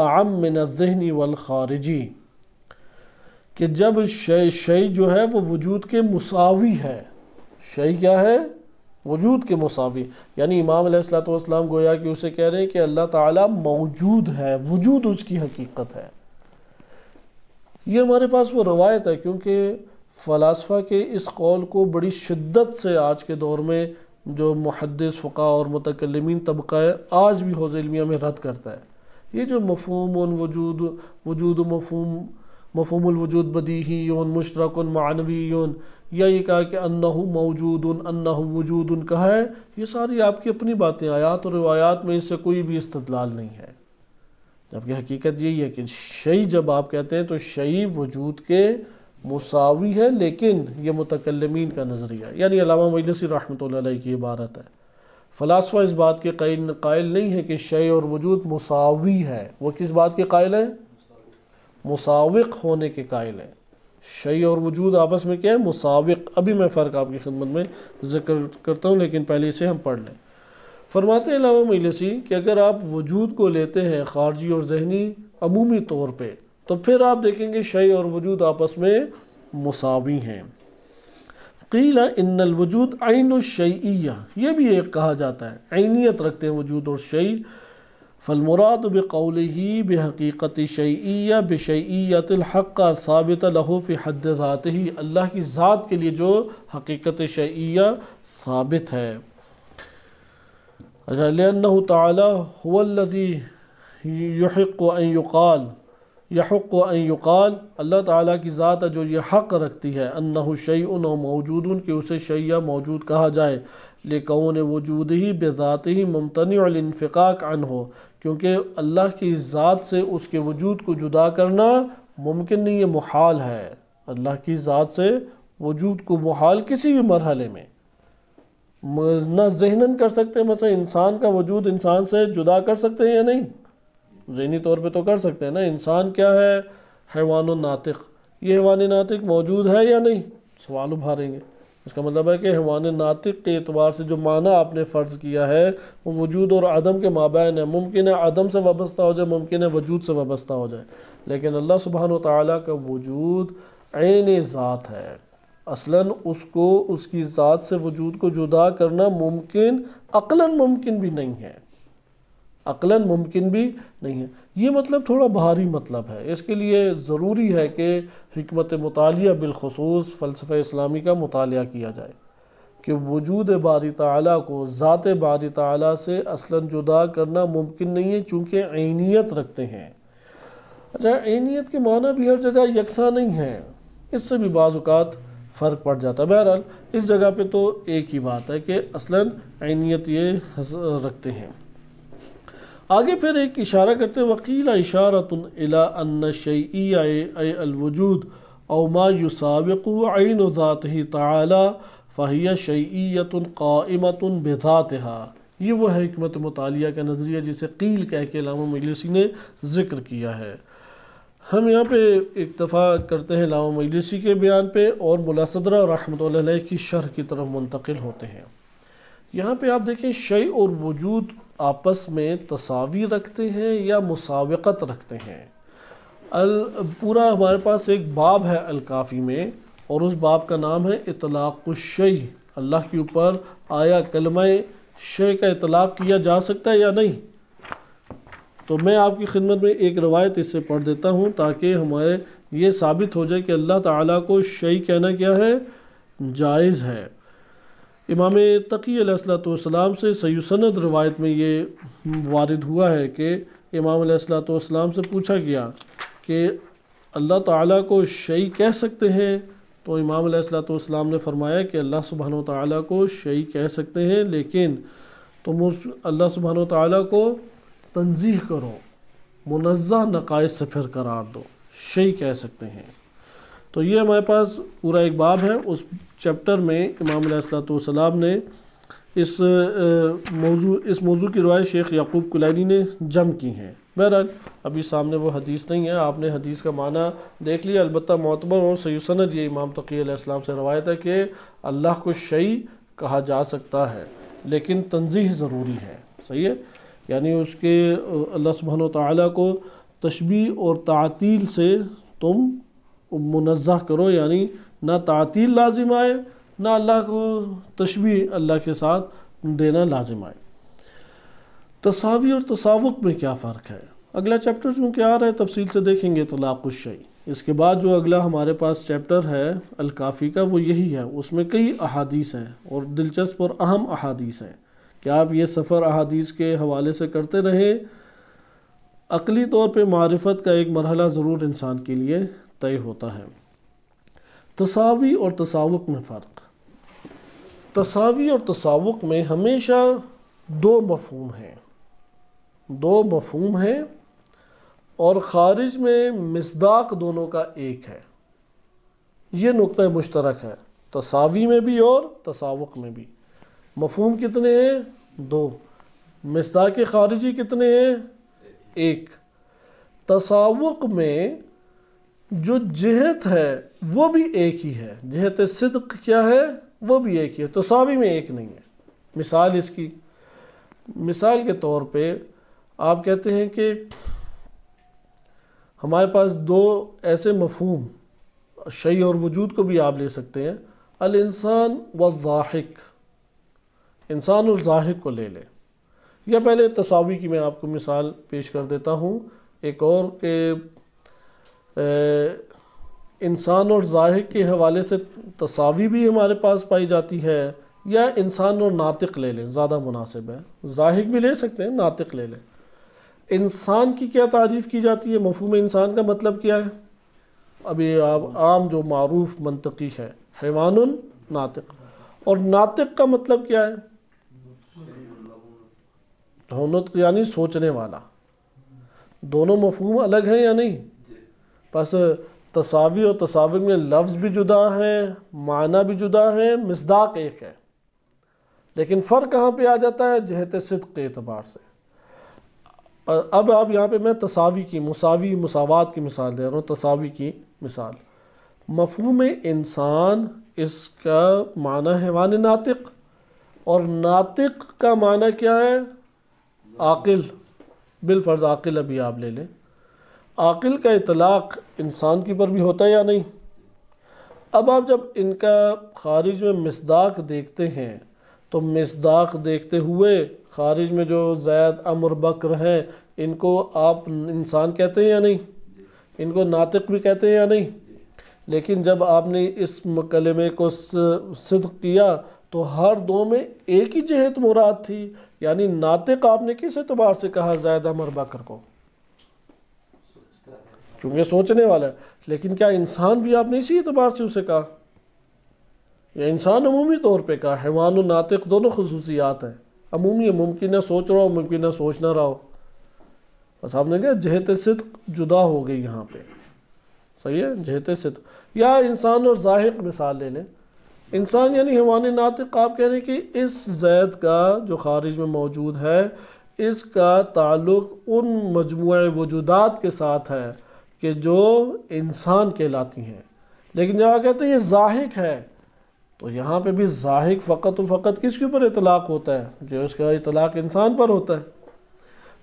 आम मिन जहनी वल कि जब शे शय जो है वो वजूद के मुसावी है शही क्या है वजूद के मुसावी यानी इमाम अलैहिस्सलाम गोया कि उसे कह रहे हैं कि अल्लाह ताला मौजूद है वजूद उसकी हकीकत है ये हमारे पास वो रवायत है क्योंकि फ़लासफ़ा के इस कौल को बड़ी शिद्दत से आज के दौर में जो मुहदस फ़ा और मतकलमिन तबका है आज भी हौज़ में रद्द करता है ये जो मफहम वजूद वजूद मफहूम मफहमलवजूद बदी यौन मुशरक मानवी या ये कहा कि अन्ना मौजूद अन्ना वजूद कहा है ये सारी आपकी अपनी बातें आयात और रवायात में इससे कोई भी इस्तलाल नहीं है जबकि हकीकत यही है कि शई जब आप कहते हैं तो शई वजूद के मसावी है लेकिन ये मतकलमीन का नज़रिया यानी अलामा मजलसी रहमत की इबारत है फ़लासफ़ा इस बात के कायल नहीं है कि शय और वजूद मसावी है वह किस बात के कायल हैं मुसाविक होने के कायल हैं शई और वजूद आपस में क्या है मुसाविक अभी मैं फ़र्क आपकी खिदमत में जिक्र करता हूँ लेकिन पहले इसे हम पढ़ लें फरमाते अलावा मिलसी कि अगर आप वजूद को लेते हैं खारजी और जहनी अमूमी तौर पर तो फिर आप देखेंगे शई और वजूद आपस में मुसावी हैं कीला इन्नल वजूद आइन शईया ये भी एक कहा जाता है आइनियत रखते हैं वजूद और शई फ़लमुराद बकौल ही बहकीक़त शैया का सबित लहूफ़ हद ज़ात ही अल्लाह की ज़ात के लिए जो हकीकत शैया साबित है अच्छा लन्ना तल्लि युक़ाल यहक़ युक़ाल अल्लाह ताला की ज़ात जो ये हक़ रखती है अन्ना शई उन मौजूद कि उसे शैया मौजूद कहा जाए लेकौन वजूद ही बेज़ात ही मुमतनी अनफ़ाक़ अन हो क्योंकि अल्लाह की ज़ात से उसके वजूद को जुदा करना मुमकिन नहीं है महाल है अल्लाह की ज़ात से वजूद को महाल किसी भी मरहले में ना जहनन कर सकते हैं मतलब इंसान का वजूद इंसान से जुदा कर सकते हैं या नहीं जहनी तौर पे तो कर सकते हैं ना इंसान क्या है हैवान नातिक ये हैवान नातिक मौजूद है या नहीं सवाल उभारेंगे इसका मतलब है कि हवान नातिक के अतबार से जो माना आपने फ़र्ज़ किया है वो वजूद और अदम के माबैन है मुमकिन है अदम से वाबस्ता हो जाए मुमकिन है वजूद से वाबस्ता हो जाए लेकिन अल्लाह सुबहान ताली का वजूद आन ज़ात है असलन उसको उसकी ज़ात से वजूद को जुदा करना मुमकिन अकला मुमकिन भी नहीं है अकला मुमकिन भी नहीं है ये मतलब थोड़ा बाहरी मतलब है इसके लिए ज़रूरी है कि हमत मताल बिलखसूस फ़लसफ़ इस्लामी का मताल किया जाए कि वजूद बारी तला को ज़ात बारी तला से असला जुदा करना मुमकिन नहीं है चूँकि आनीत रखते हैं अच्छा आनीत के माना भी हर जगह यकसा नहीं है इससे भी बाज़ात फ़र्क पड़ जाता है बहरहाल इस जगह पर तो एक ही बात है कि असला आनीत ये रखते हैं आगे फिर एक इशारा करते वकील इशारतनशाईवजूद अवमा युसावक ज़ात ही ताला फ़हिया शैयतन कामतन बेज़ात ये वह है हमत मतालिया का नज़रिया जिसे कील कह के लामा मजलिसी ने ज़िक्र किया है हम यहाँ पे एक दफ़ा करते हैं लामा मजलिसी के बयान पर और मुलासदरा रहमत की शरह की तरफ मुंतकिल होते हैं यहाँ पर आप देखें शई और वजूद आपस में तसावी रखते हैं या मुसावक़त रखते हैं अल पूरा हमारे पास एक बाब है अलकाफ़ी में और उस बाब का नाम है इतलाक़ुशई अल्लाह के ऊपर आया कलम शे का इतलाक़ किया जा सकता है या नहीं तो मैं आपकी खिदमत में एक रवायत इससे पढ़ देता हूँ ताकि हमारे ये साबित हो जाए कि अल्लाह ताला को शई कहना क्या है जायज़ है इमाम तकीसलाम से सैसनद रवायत में ये वारद हुआ है कि इमाम सलाम से पूछा गया कि अल्लाह ताला को शई कह सकते हैं तो इमाम सलाम ने फरमाया कि अल्लाह सुबहान ताली को शई कह सकते हैं लेकिन तुम उस अल्लाह सुबहान ताली को तनजीह करो मुनज़ा नकायद से फिर करार दो शई कह सकते हैं तो ये हमारे पास पूरा एक बाब है उस चैप्टर में इमाम सलाम ने इस मौजू इस मौजू की रवायत शेख याकूब कुलैनी ने जम की हैं बहरहाल अभी सामने वो हदीस नहीं है आपने हदीस का माना देख लिया अलबत् मोतबर और सनत ये इमाम तकीम से रवायत है कि अल्लाह को शई कहा जा सकता है लेकिन तनजीह ज़रूरी है सही है यानी उसके अल्लाह सुबहान को तशबी और तातील से तुम मुनज़ा करो यानी ना तातील लाजिम आए ना अल्लाह को तशबी अल्लाह के साथ देना लाजिम आए तसावी और तसावुक में क्या फ़र्क है अगला चैप्टर चूँकि आ रहा है तफसील से देखेंगे तो लाकुशई इसके बाद जो अगला हमारे पास चैप्टर है अलकाफ़ी का वो यही है उसमें कई अहादीस हैं और दिलचस्प और अहम अहादीस हैं क्या आप ये सफ़र अहादीस के हवाले से करते रहें अकली तौर पे मारफत का एक मरहला ज़रूर इंसान के लिए तय होता है तसावी और तसावुक में फ़र्क तसावी और तसावुक में हमेशा दो मफहम हैं दो मफहम हैं और ख़ारिज में मसदाक दोनों का एक है ये नुक़ मुश्तरक है तसावी में भी और तसावुक में भी मफहम कितने हैं दो मसदाक ख़ारिजी कितने हैं एक तसावुक में जो जहत है वो भी एक ही है जहत सिद्क क्या है वो भी एक ही है तसावी में एक नहीं है मिसाल इसकी मिसाल के तौर पे आप कहते हैं कि हमारे पास दो ऐसे मफहम शई और वजूद को भी आप ले सकते हैं अल इंसान व जाहिक इंसान और जाहिक को ले लें या पहले तसावी की मैं आपको मिसाल पेश कर देता हूँ एक और के इंसान और ज़ाहिर के हवाले से तसावी भी हमारे पास पाई जाती है या इंसान और नातिक ले लें ज़्यादा मुनासिब है ज़ाहिर भी ले सकते हैं नातिक ले लें इंसान की क्या तारीफ़ की जाती है मफहम इंसान का मतलब क्या है अभी आप आम जो मरूफ मनतकी है हैवान नातिक और नातिक का मतलब क्या है ढोनत यानी सोचने वाला दोनों मफहम अलग हैं या नहीं बस तसावी और तसावी में लफ्ज़ भी जुदा हैं माना भी जुदा हैं मजदाक एक है लेकिन फ़र्क कहाँ पर आ जाता है जहत सिद्ध के अतबार से अब आप यहाँ पर मैं तसावी की मसावी मसावत की मिसाल दे रहा हूँ तसावी की मिसाल मफहम इंसान इसका माना है वान नातिक और नातिक का माना क्या है आकिल बिलफर्ज आकिल अभी आप ले लें आकिल का इतलाक़ इंसान के ऊपर भी होता है या नहीं अब आप जब इनका ख़ारिज में मसदाक देखते हैं तो मसदाक देखते हुए ख़ारिज में जो जैद अमर बकर हैं इनको आप इंसान कहते हैं या नहीं इनको नातिक भी कहते हैं या नहीं लेकिन जब आपने इस मकलमे को सिद्ध किया तो हर दो में एक ही जहत मुराद थी यानी नातिक आपने किस एतबार से कहा जैद अमर बकर को चूँकि सोचने वाला है लेकिन क्या इंसान भी आपने इसी एतबार से उसे कहा या इंसान अमूमी तौर पर कहा हैवान नातिक दोनों खसूसियात हैं अमूमी मुमकिन है सोच रहा हो मुमकिन सोच ना रहा हो बस आपने कहा जहत सिद्ध जुदा हो गई यहाँ पर सही है जहत सिद्ध या इंसान और जाहिर मिसाल ले लें इंसान यानी हैवान नातिक आप कह रहे हैं कि इस जैद का जो खारिज में मौजूद है इसका ताल्लुक़ उन मजमू वजूदात के साथ है कि जो इंसान कहलाती हैं लेकिन जब आप कहते हैं ये जाहिक है तो यहाँ पे भी जाहिक फ़कत फ़कत किसके ऊपर इतलाक़ होता है जो उसका इतलाक़ इंसान पर होता है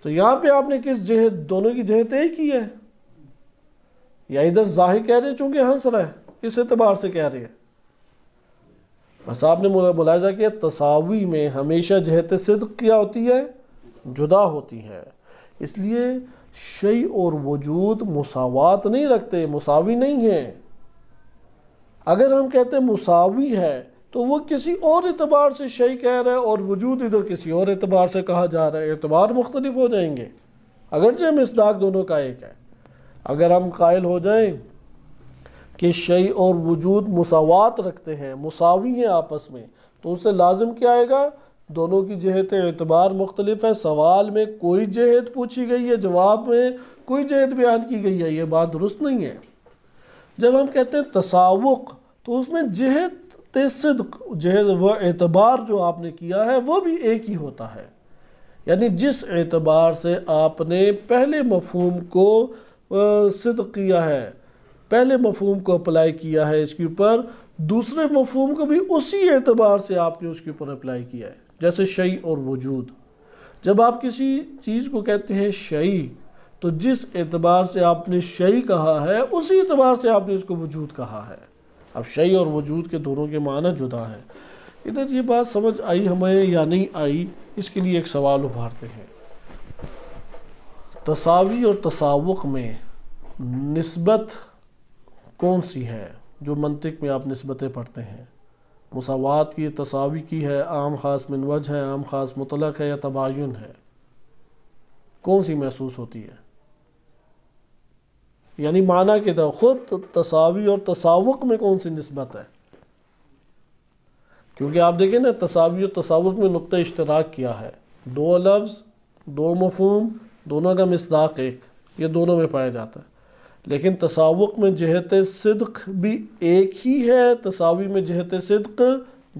तो यहाँ पे आपने किस जहत दोनों की जहत एक ही है या इधर जाहिर कह रहे हैं चूँकि हंस रहा है इस एतबार से कह रहे हैं बस आपने मुलाजा किया तसावी में हमेशा जहत सिद्क क्या होती है जुदा होती है इसलिए शई और वजूद मुसावात नहीं रखते मुसावी नहीं है अगर हम कहते हैं मुसावी है तो वो किसी और एतबार से शई कह रहा है और वजूद इधर किसी और एतबार से कहा जा रहा है एतबार मुख्तलिफ हो जाएंगे अगरचे मिसदाक दोनों का एक है अगर हम कायल हो जाए कि शई और वजूद मुसावात रखते हैं मुसावी हैं आपस में तो उससे लाजम क्या आएगा दोनों की जहत एतबार मुख्तलिफ है सवाल में कोई जहत पूछी गई है जवाब में कोई जहत बयान की गई है ये बात दुरुस्त नहीं है जब हम कहते हैं तसावुक तो उसमें जहत सिद्क जहद व एतबार जो आपने किया है वह भी एक ही होता है यानी जिस एतबार से आपने पहले मफहम को सिद्ध किया है पहले मफहम को अप्लाई किया है इसके ऊपर दूसरे मफहूम को भी उसी एतबार से आपने उसके ऊपर अप्लाई किया है जैसे शई और वजूद जब आप किसी चीज़ को कहते हैं शई तो जिस एतबार से आपने शई कहा है उसी एतबार से आपने इसको वजूद कहा है अब शई और वजूद के दोनों के माना जुदा हैं इधर ये बात समझ आई हमें या नहीं आई इसके लिए एक सवाल उभारते हैं तसावी और तसावुक में नस्बत कौन सी है जो मंतिक में आप नस्बतें पढ़ते हैं मसावत की तसावी की है आम ख़ास मनवज है आम ख़ास मुतलक है या तबायन है कौन सी महसूस होती है यानी माना कि तो ख़ुद तसावी और तसावुक में कौन सी नस्बत है क्योंकि आप देखें ना तसावी और तसावुक में नुक़ इश्तराक किया है दो लफ्ज़ दो मफहम दोनों का मसदाक एक ये दोनों में पाया जाता है लेकिन तसावुक में जहत सिद्क भी एक ही है तसावी में जहत सदक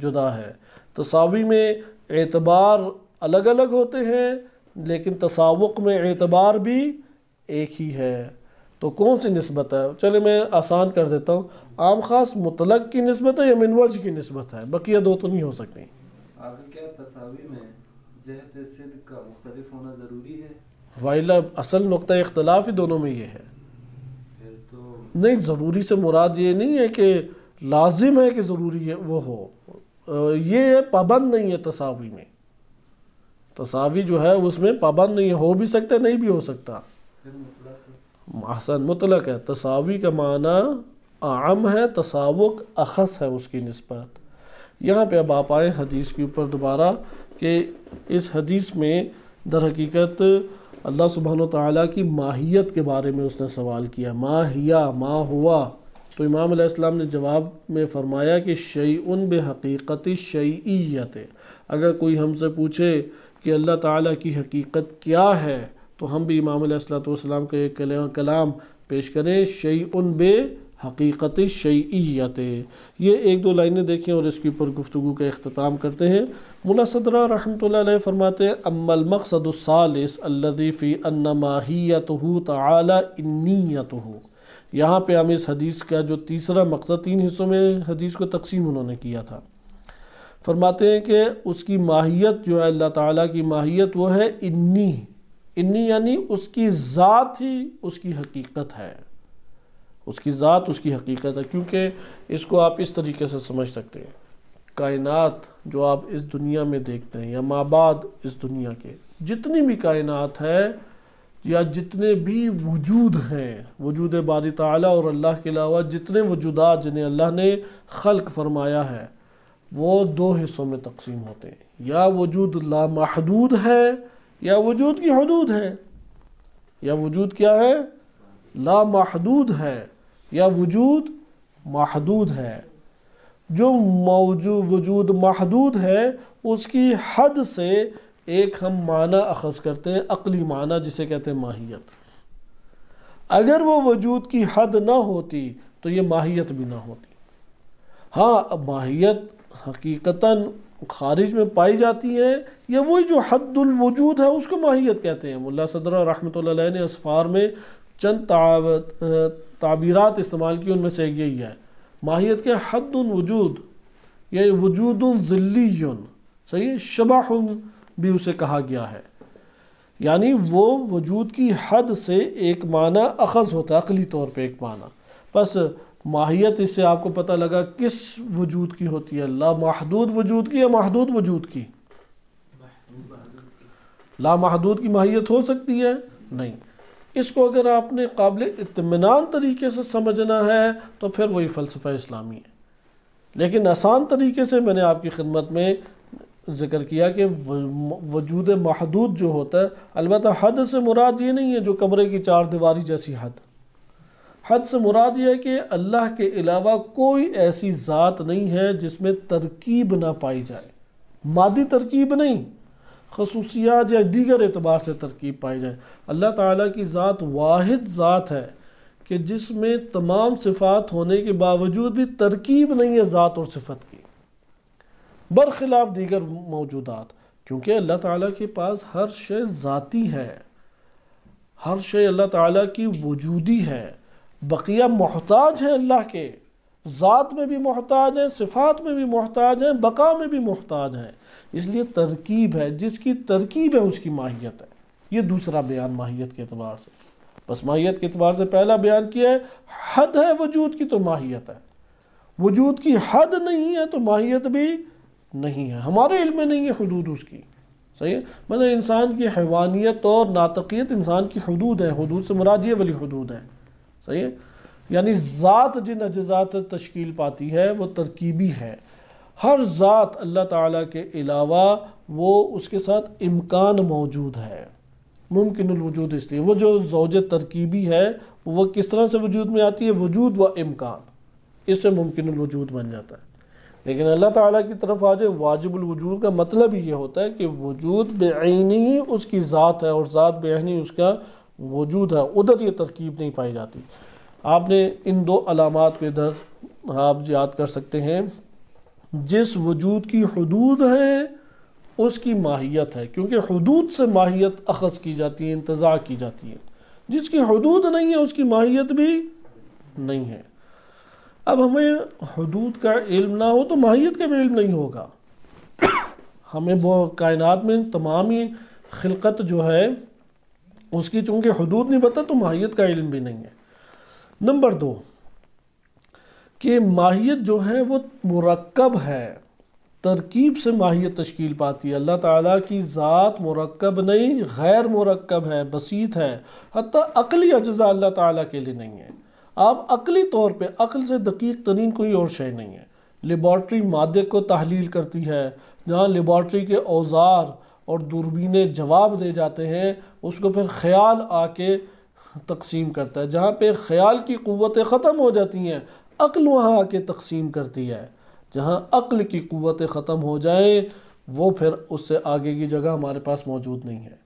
जुदा है तसावी में एतबार अलग अलग होते हैं लेकिन तसावुक में एतबार भी एक ही है तो कौन सी नस्बत है चले मैं आसान कर देता हूँ आम खास मुतलक की नस्बत है या मिनवज की नस्बत है बकिया दो तो नहीं हो सकती वाइला असल नुकता इख्तलाफ ही दोनों में ये है नहीं ज़रूरी से मुराद ये नहीं है कि लाजिम है कि ज़रूरी है वो हो ये पाबंद नहीं है तसावी में तसावी जो है उसमें पाबंद नहीं है हो भी सकता नहीं भी हो सकता हसन मुतलक है तसावी का माना आम है तसावुक अखस है उसकी नस्बत यहाँ पे अब आप आए हदीस के ऊपर दोबारा कि इस हदीस में दर हकीकत अल्लाह सुबहान तला की माहियत के बारे में उसने सवाल किया माहिया माँ हुआ तो इमाम ने जवाब में फ़रमाया कि उन बेहकीकत शईत अगर कोई हमसे पूछे कि अल्लाह ताला की हकीकत क्या है तो हम भी इमाम सलाम का कलाम पेश करें उन बे हकीकत शैत ये एक दो लाइनें देखें और इसके ऊपर गुफ्तु का अख्ताम करते हैं मुला सदरा रहमत फरमाते अमल मकसदालस अल्लफ़ी अन्नमाहीत हो तनीत हो यहाँ पर हम इस हदीस का जो तीसरा मकसद तीन हिस्सों में हदीस को तकसीम उन्होंने किया था फरमाते हैं कि उसकी माहियत जो है अल्लाह ताला की माहियत वो है इन्नी इन्नी यानी उसकी ज़ात ही उसकी हकीकत है उसकी ज़ात उसकी हकीकत है क्योंकि इसको आप इस तरीके से समझ सकते हैं कायनात जो आप इस दुनिया में देखते हैं या माबाद इस दुनिया के जितनी भी कायनात है या जितने भी वजूद हैं वजूद बारी ताली और अल्लाह के अलावा जितने वजूदा जिन्हें अल्लाह ने खल्क फरमाया है वो दो हिस्सों में तकसीम होते हैं या वजूद लामहदूद है या वजूद की हदूद है या वजूद क्या है लामहदूद है या वजूद महदूद है जो मौजू वजूद महदूद है उसकी हद से एक हम माना अखज़ करते हैं अकली माना जिसे कहते हैं माहियत अगर वो वजूद की हद ना होती तो ये माहियत भी ना होती हाँ माहियत हकीकता खारिज में पाई जाती है या वही जो हदुलवजूद है उसको माहियत कहते हैं मुला सदर रहमत ने असफ़ार में चंद ताबीरत इस्तेमाल की उनमें से यही है माहियत के हद वजूद ये वजूद ज़िल्ली सही शबाह भी उसे कहा गया है यानी वो वजूद की हद से एक माना अखज़ होता है अकली तौर पर एक माना बस माहियत इससे आपको पता लगा किस वजूद की होती है ला महदूद वजूद की या महदूद वजूद की ला महदूद की माहियत हो सकती है नहीं इसको अगर आपने काबिल इतमान तरीके से समझना है तो फिर वही फ़लसफ़ा इस्लामी है लेकिन आसान तरीके से मैंने आपकी खिदमत में जिक्र किया कि वजूद महदूद जो होता है अलबत् हद से मुराद ये नहीं है जो कमरे की चार दीवारी जैसी हद हद से मुराद ये है कि अल्लाह के अलावा कोई ऐसी ज़ात नहीं है जिसमें तरकीब ना पाई जाए मादी तरकीब नहीं खसूसियात या दीगर एतबार से तरकीब पाई जाए अल्लाह ताला की ज़ात वाहिद ज़ात है कि जिसमें तमाम सिफात होने के बावजूद भी तरकीब नहीं है ज़ात और सिफत की बरखिलाफ दीगर मौजूदात क्योंकि अल्लाह ताला के पास हर शे ज़ाती है हर शे अल्लाह ताला की वजूदी है बकिया मोहताज है अल्लाह के ज़ात में भी मोहताज हैं सिफात में भी मोहताज हैं बका में भी मोहताज हैं इसलिए तरकीब है जिसकी तरकीब है उसकी माहियत है ये दूसरा बयान माहियत के अतबार से बस माहियत के अतबार से पहला बयान किया है हद है वजूद की तो माहियत है वजूद की हद नहीं है तो माहियत भी नहीं है हमारे इल्म में नहीं है हदूद उसकी सही है मतलब इंसान की हैवानियत और नातकीत इंसान की हदूद है हदूद से मुराद ये वाली हदूद है सही है यानी ज़ात जिन अज्जात तश्कील पाती है वो तरकीबी है हर ज़ात अल्लाह ताला के अलावा वो उसके साथ इम्कान मौजूद है मुमकिन वजूद इसलिए वो जो जोज तरकीबी है वह किस तरह से वजूद में आती है वजूद व इम्कान इससे मुमकिन वजूद बन जाता है लेकिन अल्लाह ताला की तरफ आज जाए वाजिबुलवजूद का मतलब ही ये होता है कि वजूद बेनी उसकी ज़ात है और ज़ात बेनी उसका वजूद है उधर ये तरकीब नहीं पाई जाती आपने इन दो अलामत को इधर आप याद कर सकते हैं जिस वजूद की हदूद है उसकी माहियत है क्योंकि हदूद से माहियत अखज़ की जाती है इंतज़ा की जाती है जिसकी हदूद नहीं है उसकी माहियत भी नहीं है अब हमें हदूद का इल्म ना हो तो माहियत का भी इल्म नहीं होगा हमें वो कायनात में तमाम ही खिलकत जो है उसकी चूँकि हदूद नहीं पता तो माहियत का इल्म भी नहीं है नंबर दो कि माहियत जो है वो मरकब है तरकीब से माहियत तश्कील पाती है अल्लाह ताला की ज़ात मरकब नहीं गैर मरकब है बसीत है हती अकली अज्जा अल्लाह ताला के लिए नहीं है आप अकली तौर पे अकल से दकीक तरीन कोई और शय नहीं है लेबॉर्ट्री मादे को तहलील करती है जहाँ लेबॉर्ट्री के औजार और दूरबीने जवाब दे जाते हैं उसको फिर ख्याल आके तकसीम करता है जहाँ पे ख्याल की क़वतें ख़त्म हो जाती हैं अक्ल वहाँ आके तकसीम करती है जहाँ अक्ल की क़वत ख़त्म हो जाए वो फिर उससे आगे की जगह हमारे पास मौजूद नहीं है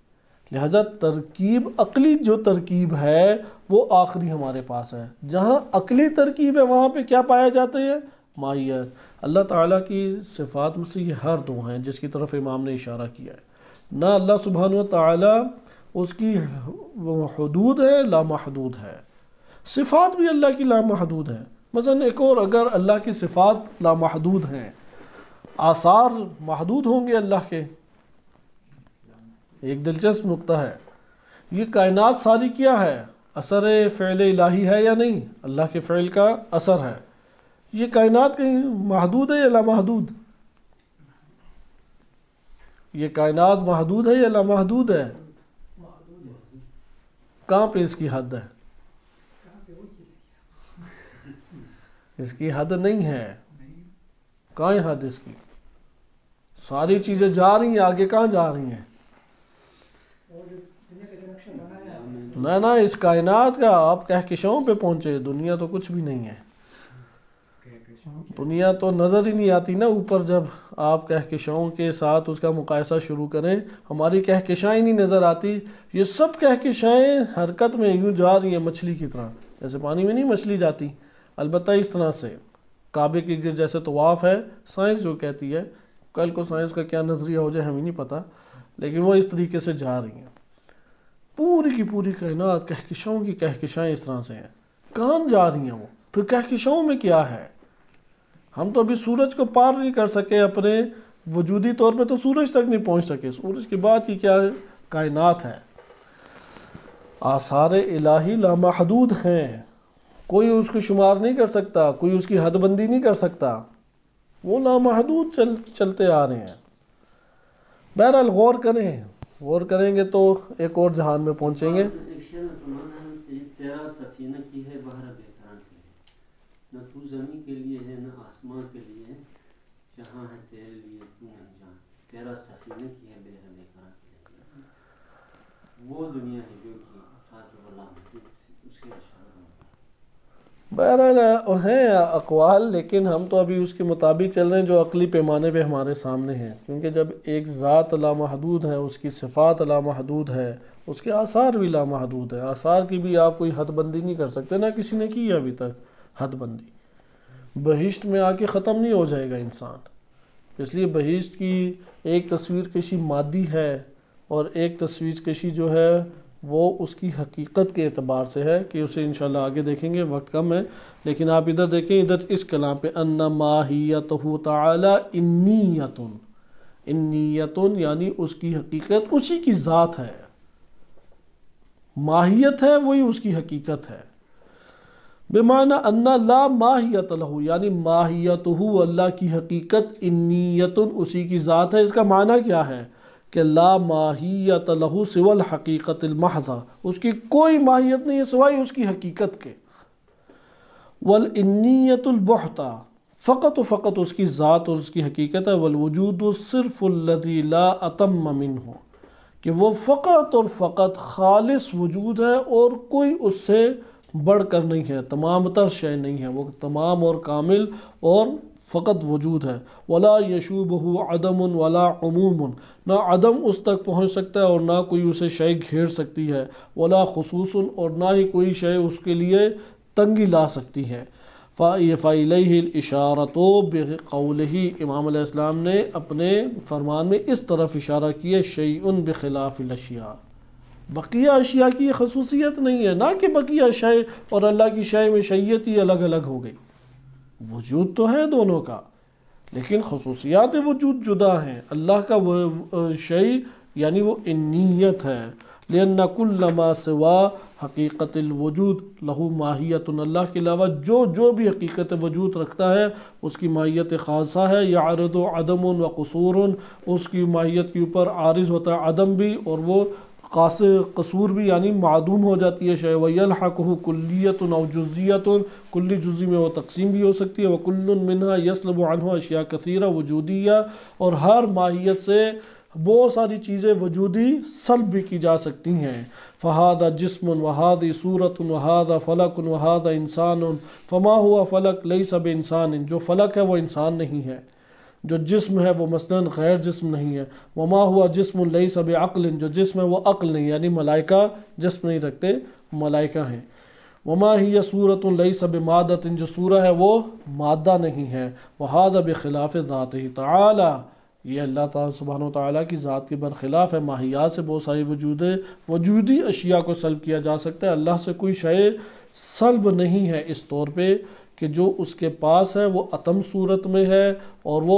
लिहाजा तरकीब अकली जो तरकीब है वो आखिरी हमारे पास है जहाँ अकली तरकीब है वहाँ पर क्या पाया जाता है माहियत अल्लाह ताला की सिफात में से ये हर दो हैं जिसकी तरफ इमाम ने इशारा किया है ना अल्लाह सुबहान ताला उसकी हदूद है लामहदूद है सिफात भी अल्लाह की लामहदूद है मसा एक और अगर अल्लाह की सिफात लामहदूद हैं आसार महदूद होंगे अल्लाह के एक दिलचस्प नुकता है ये कायनात सारी क्या है असर फ़ैल इलाही है या नहीं अल्लाह के फ़ैल का असर है ये कायनात कहीं महदूद है या लामहदूद ये कायनात महदूद है या लामहदूद है कहाँ पे इसकी हद है इसकी हद नहीं है कहाँ है हद इसकी सारी चीज़ें जा रही हैं आगे कहाँ जा रही हैं ना ना इस कायनात का आप कहकशाओं पे पहुंचे दुनिया तो कुछ भी नहीं है दुनिया तो नज़र ही नहीं आती ना ऊपर जब आप कहकशाओं के साथ उसका मुकायसा शुरू करें हमारी कहकशाएं नहीं नज़र आती ये सब कहकशाएं हरकत में यूं जा रही हैं मछली की तरह जैसे पानी में नहीं मछली जाती अलबत्त इस तरह से काबे की गिर जैसे तोाफ़ है साइंस जो कहती है कल को साइंस का क्या नज़रिया हो जाए हमें नहीं पता लेकिन वो इस तरीके से जा रही हैं पूरी की पूरी कायनात कहकशाओं की कहकशाएँ इस तरह से हैं कहाँ जा रही हैं वो फिर कहकशाओं में क्या है हम तो अभी सूरज को पार नहीं कर सके अपने वजूदी तौर पर तो सूरज तक नहीं पहुँच सके सूरज की बात ही क्या कायनात है आसार इलाही लामहदूद हैं कोई उसको शुमार नहीं कर सकता कोई उसकी हदबंदी नहीं कर सकता वो लामहदूद चल चलते आ रहे हैं बहरहाल गौर करें गौर करेंगे तो एक और जहान में पहुँचेंगे वो दुनिया है बहरहाल हैं अकवाल लेकिन हम तो अभी उसके मुताबिक चल रहे हैं जो अकली पैमाने पे हमारे सामने हैं क्योंकि जब एक ज़ात लामहदूद है उसकी सिफात लामहदूद है उसके आसार भी लामहदूद है आसार की भी आप कोई हदबंदी नहीं कर सकते ना किसी ने की अभी तक हदबंदी बहिश्त में आके ख़त्म नहीं हो जाएगा इंसान इसलिए बहिश्त की एक तस्वीर कशी मादी है और एक तस्वीर कशी जो है वो उसकी हकीकत के अतबार से है कि उसे शाला आगे देखेंगे वक्त कम है लेकिन आप इधर देखें इधर इस कलाम पे अन्ना माहियत हो ताला इन्नीयतुन इन्नीयतुन यानी उसकी हकीकत उसी की ज़ात है माहियत है वही उसकी हकीकत है बेमाना अन्ना ला माहियत लहू यानी माहियत अल्लाह की हकीकत इन्नीयतुन उसी की ज़ात है इसका माना क्या है कि ला माहियत लहू सिवल हकीकत महजा उसकी कोई माहियत नहीं है सिवाय उसकी हकीकत के वल इन्नीतबहता फ़कत फ़कत उसकी ज़ात और उसकी हकीकत है वलवजूद सिर्फ़ी ला अतम मिन हो कि वो फ़कत और फ़कत खालिस वजूद है और कोई उससे बढ़ कर नहीं है तमाम तर शय नहीं है वो तमाम और कामिल और फ़कत वजूद है वला यशूब हो अदम वला अमूमन ना अदम उस तक पहुँच सकता है और ना कोई उसे शय घेर सकती है वला खसूस और ना ही कोई शय उसके लिए तंगी ला सकती है फा फ़ाइल इशारत बेकौल ही इमाम इस्लाम ने अपने फरमान में इस तरफ इशारा किया उन बेखिलाफ़ लशिया बकिया अशिया की खसूसियत नहीं है ना कि बकिया शय और अल्लाह की शय में शैयत ही अलग अलग हो गई वजूद तो है दोनों का लेकिन खसूसियात वजूद जुदा हैं अल्लाह का शय यानी वो नीयत है लेकुल्लमा सिवा हकीकत वजूद लहू माहियत अल्लाह के अलावा जो जो भी हकीकत वजूद रखता है उसकी माहियत खासा है या आरद अदम व कसूर उसकी माहियत के ऊपर आरज होता है अदम भी और वो कास कसूर भी यानी मदूम हो जाती है शैवल हक़ कुल्लियत नवजुजियत कुल्ली जुजी में वह तकसीम भी हो सकती है वकुल्ल मिनहा यसलब अनहो अशिया कसीरा वजूदिया और हर माहियत से बहुत सारी चीज़ें वजूदी सल्ब भी की जा सकती हैं फ़हादा जिसम वहाद सूरत वहादा फ़लक वहादा इंसान फ़मा हुआ फ़लक लई सब इंसान जो फ़लक है वह इंसान नहीं है जो जिस्म है वो मसला गैर जिस्म नहीं है वमा हुआ जिस्म लई सब अक्ल जो जिस्म है वो अक्ल नहीं यानी मलाइका जिस्म नहीं रखते मलाइका हैं वमा ही सूरत लई सब मादत जो सूरह है वो मादा नहीं है वहादा खिलाफ ज़ात ही तला ये अल्लाह ताला सुबहान की ज़ात के बरखिलाफ़ है माहियात से बहुत सारी वजूद वजूदी अशिया को सल्ब किया जा सकता है अल्लाह से कोई शय सल्ब नहीं है इस तौर पर कि जो उसके पास है वो अतम सूरत में है और वो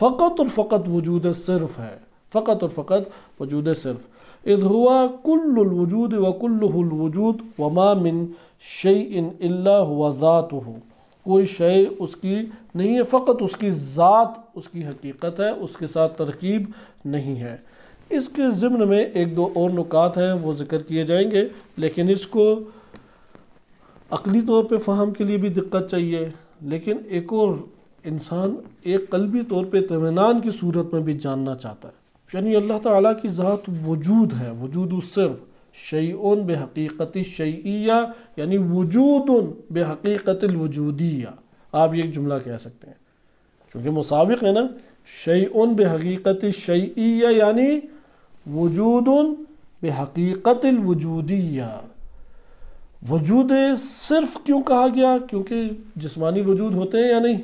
फ़कत और फ़कत वजूद सिर्फ है फ़कत और फ़कत वजूद सिर्फ इध हुआ कुल्लवजूद व कुल्लवजूद वमा मिन शई इन ज़ात हो कोई शय उसकी नहीं है फ़कत उसकी ज़ात उसकी हकीकत है उसके साथ तरकीब नहीं है इसके ज़िम्न में एक दो और नुकात हैं वो ज़िक्र किए जाएंगे लेकिन इसको अकली तौर पर फ़हम के लिए भी दिक्कत चाहिए लेकिन एक और इंसान एक कलबी तौर पर तमनान की सूरत में भी जानना चाहता है यानी अल्लाह ताला की ज़ात वजूद है वजूद सिर्फ शैन बेहकीक़त शैया यानी वजूद बेहकीक़त वजूदिया आप ये जुमला कह सकते हैं चूँकि मुसाविक है ना शैन बेहकीक़त शैया यानी वजूद बेहकीक़त वजूदिया वजूद सिर्फ क्यों कहा गया क्योंकि जिस्मानी वजूद होते हैं या नहीं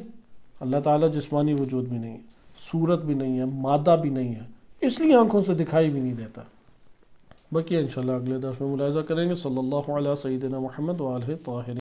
अल्लाह ताला जिस्मानी वजूद भी नहीं है सूरत भी नहीं है मादा भी नहीं है इसलिए आंखों से दिखाई भी नहीं देता बाकी इन अगले दर्श में मुलायजा करेंगे सल्लल्लाहु अलैहि महमद मोहम्मद वाल ताहिर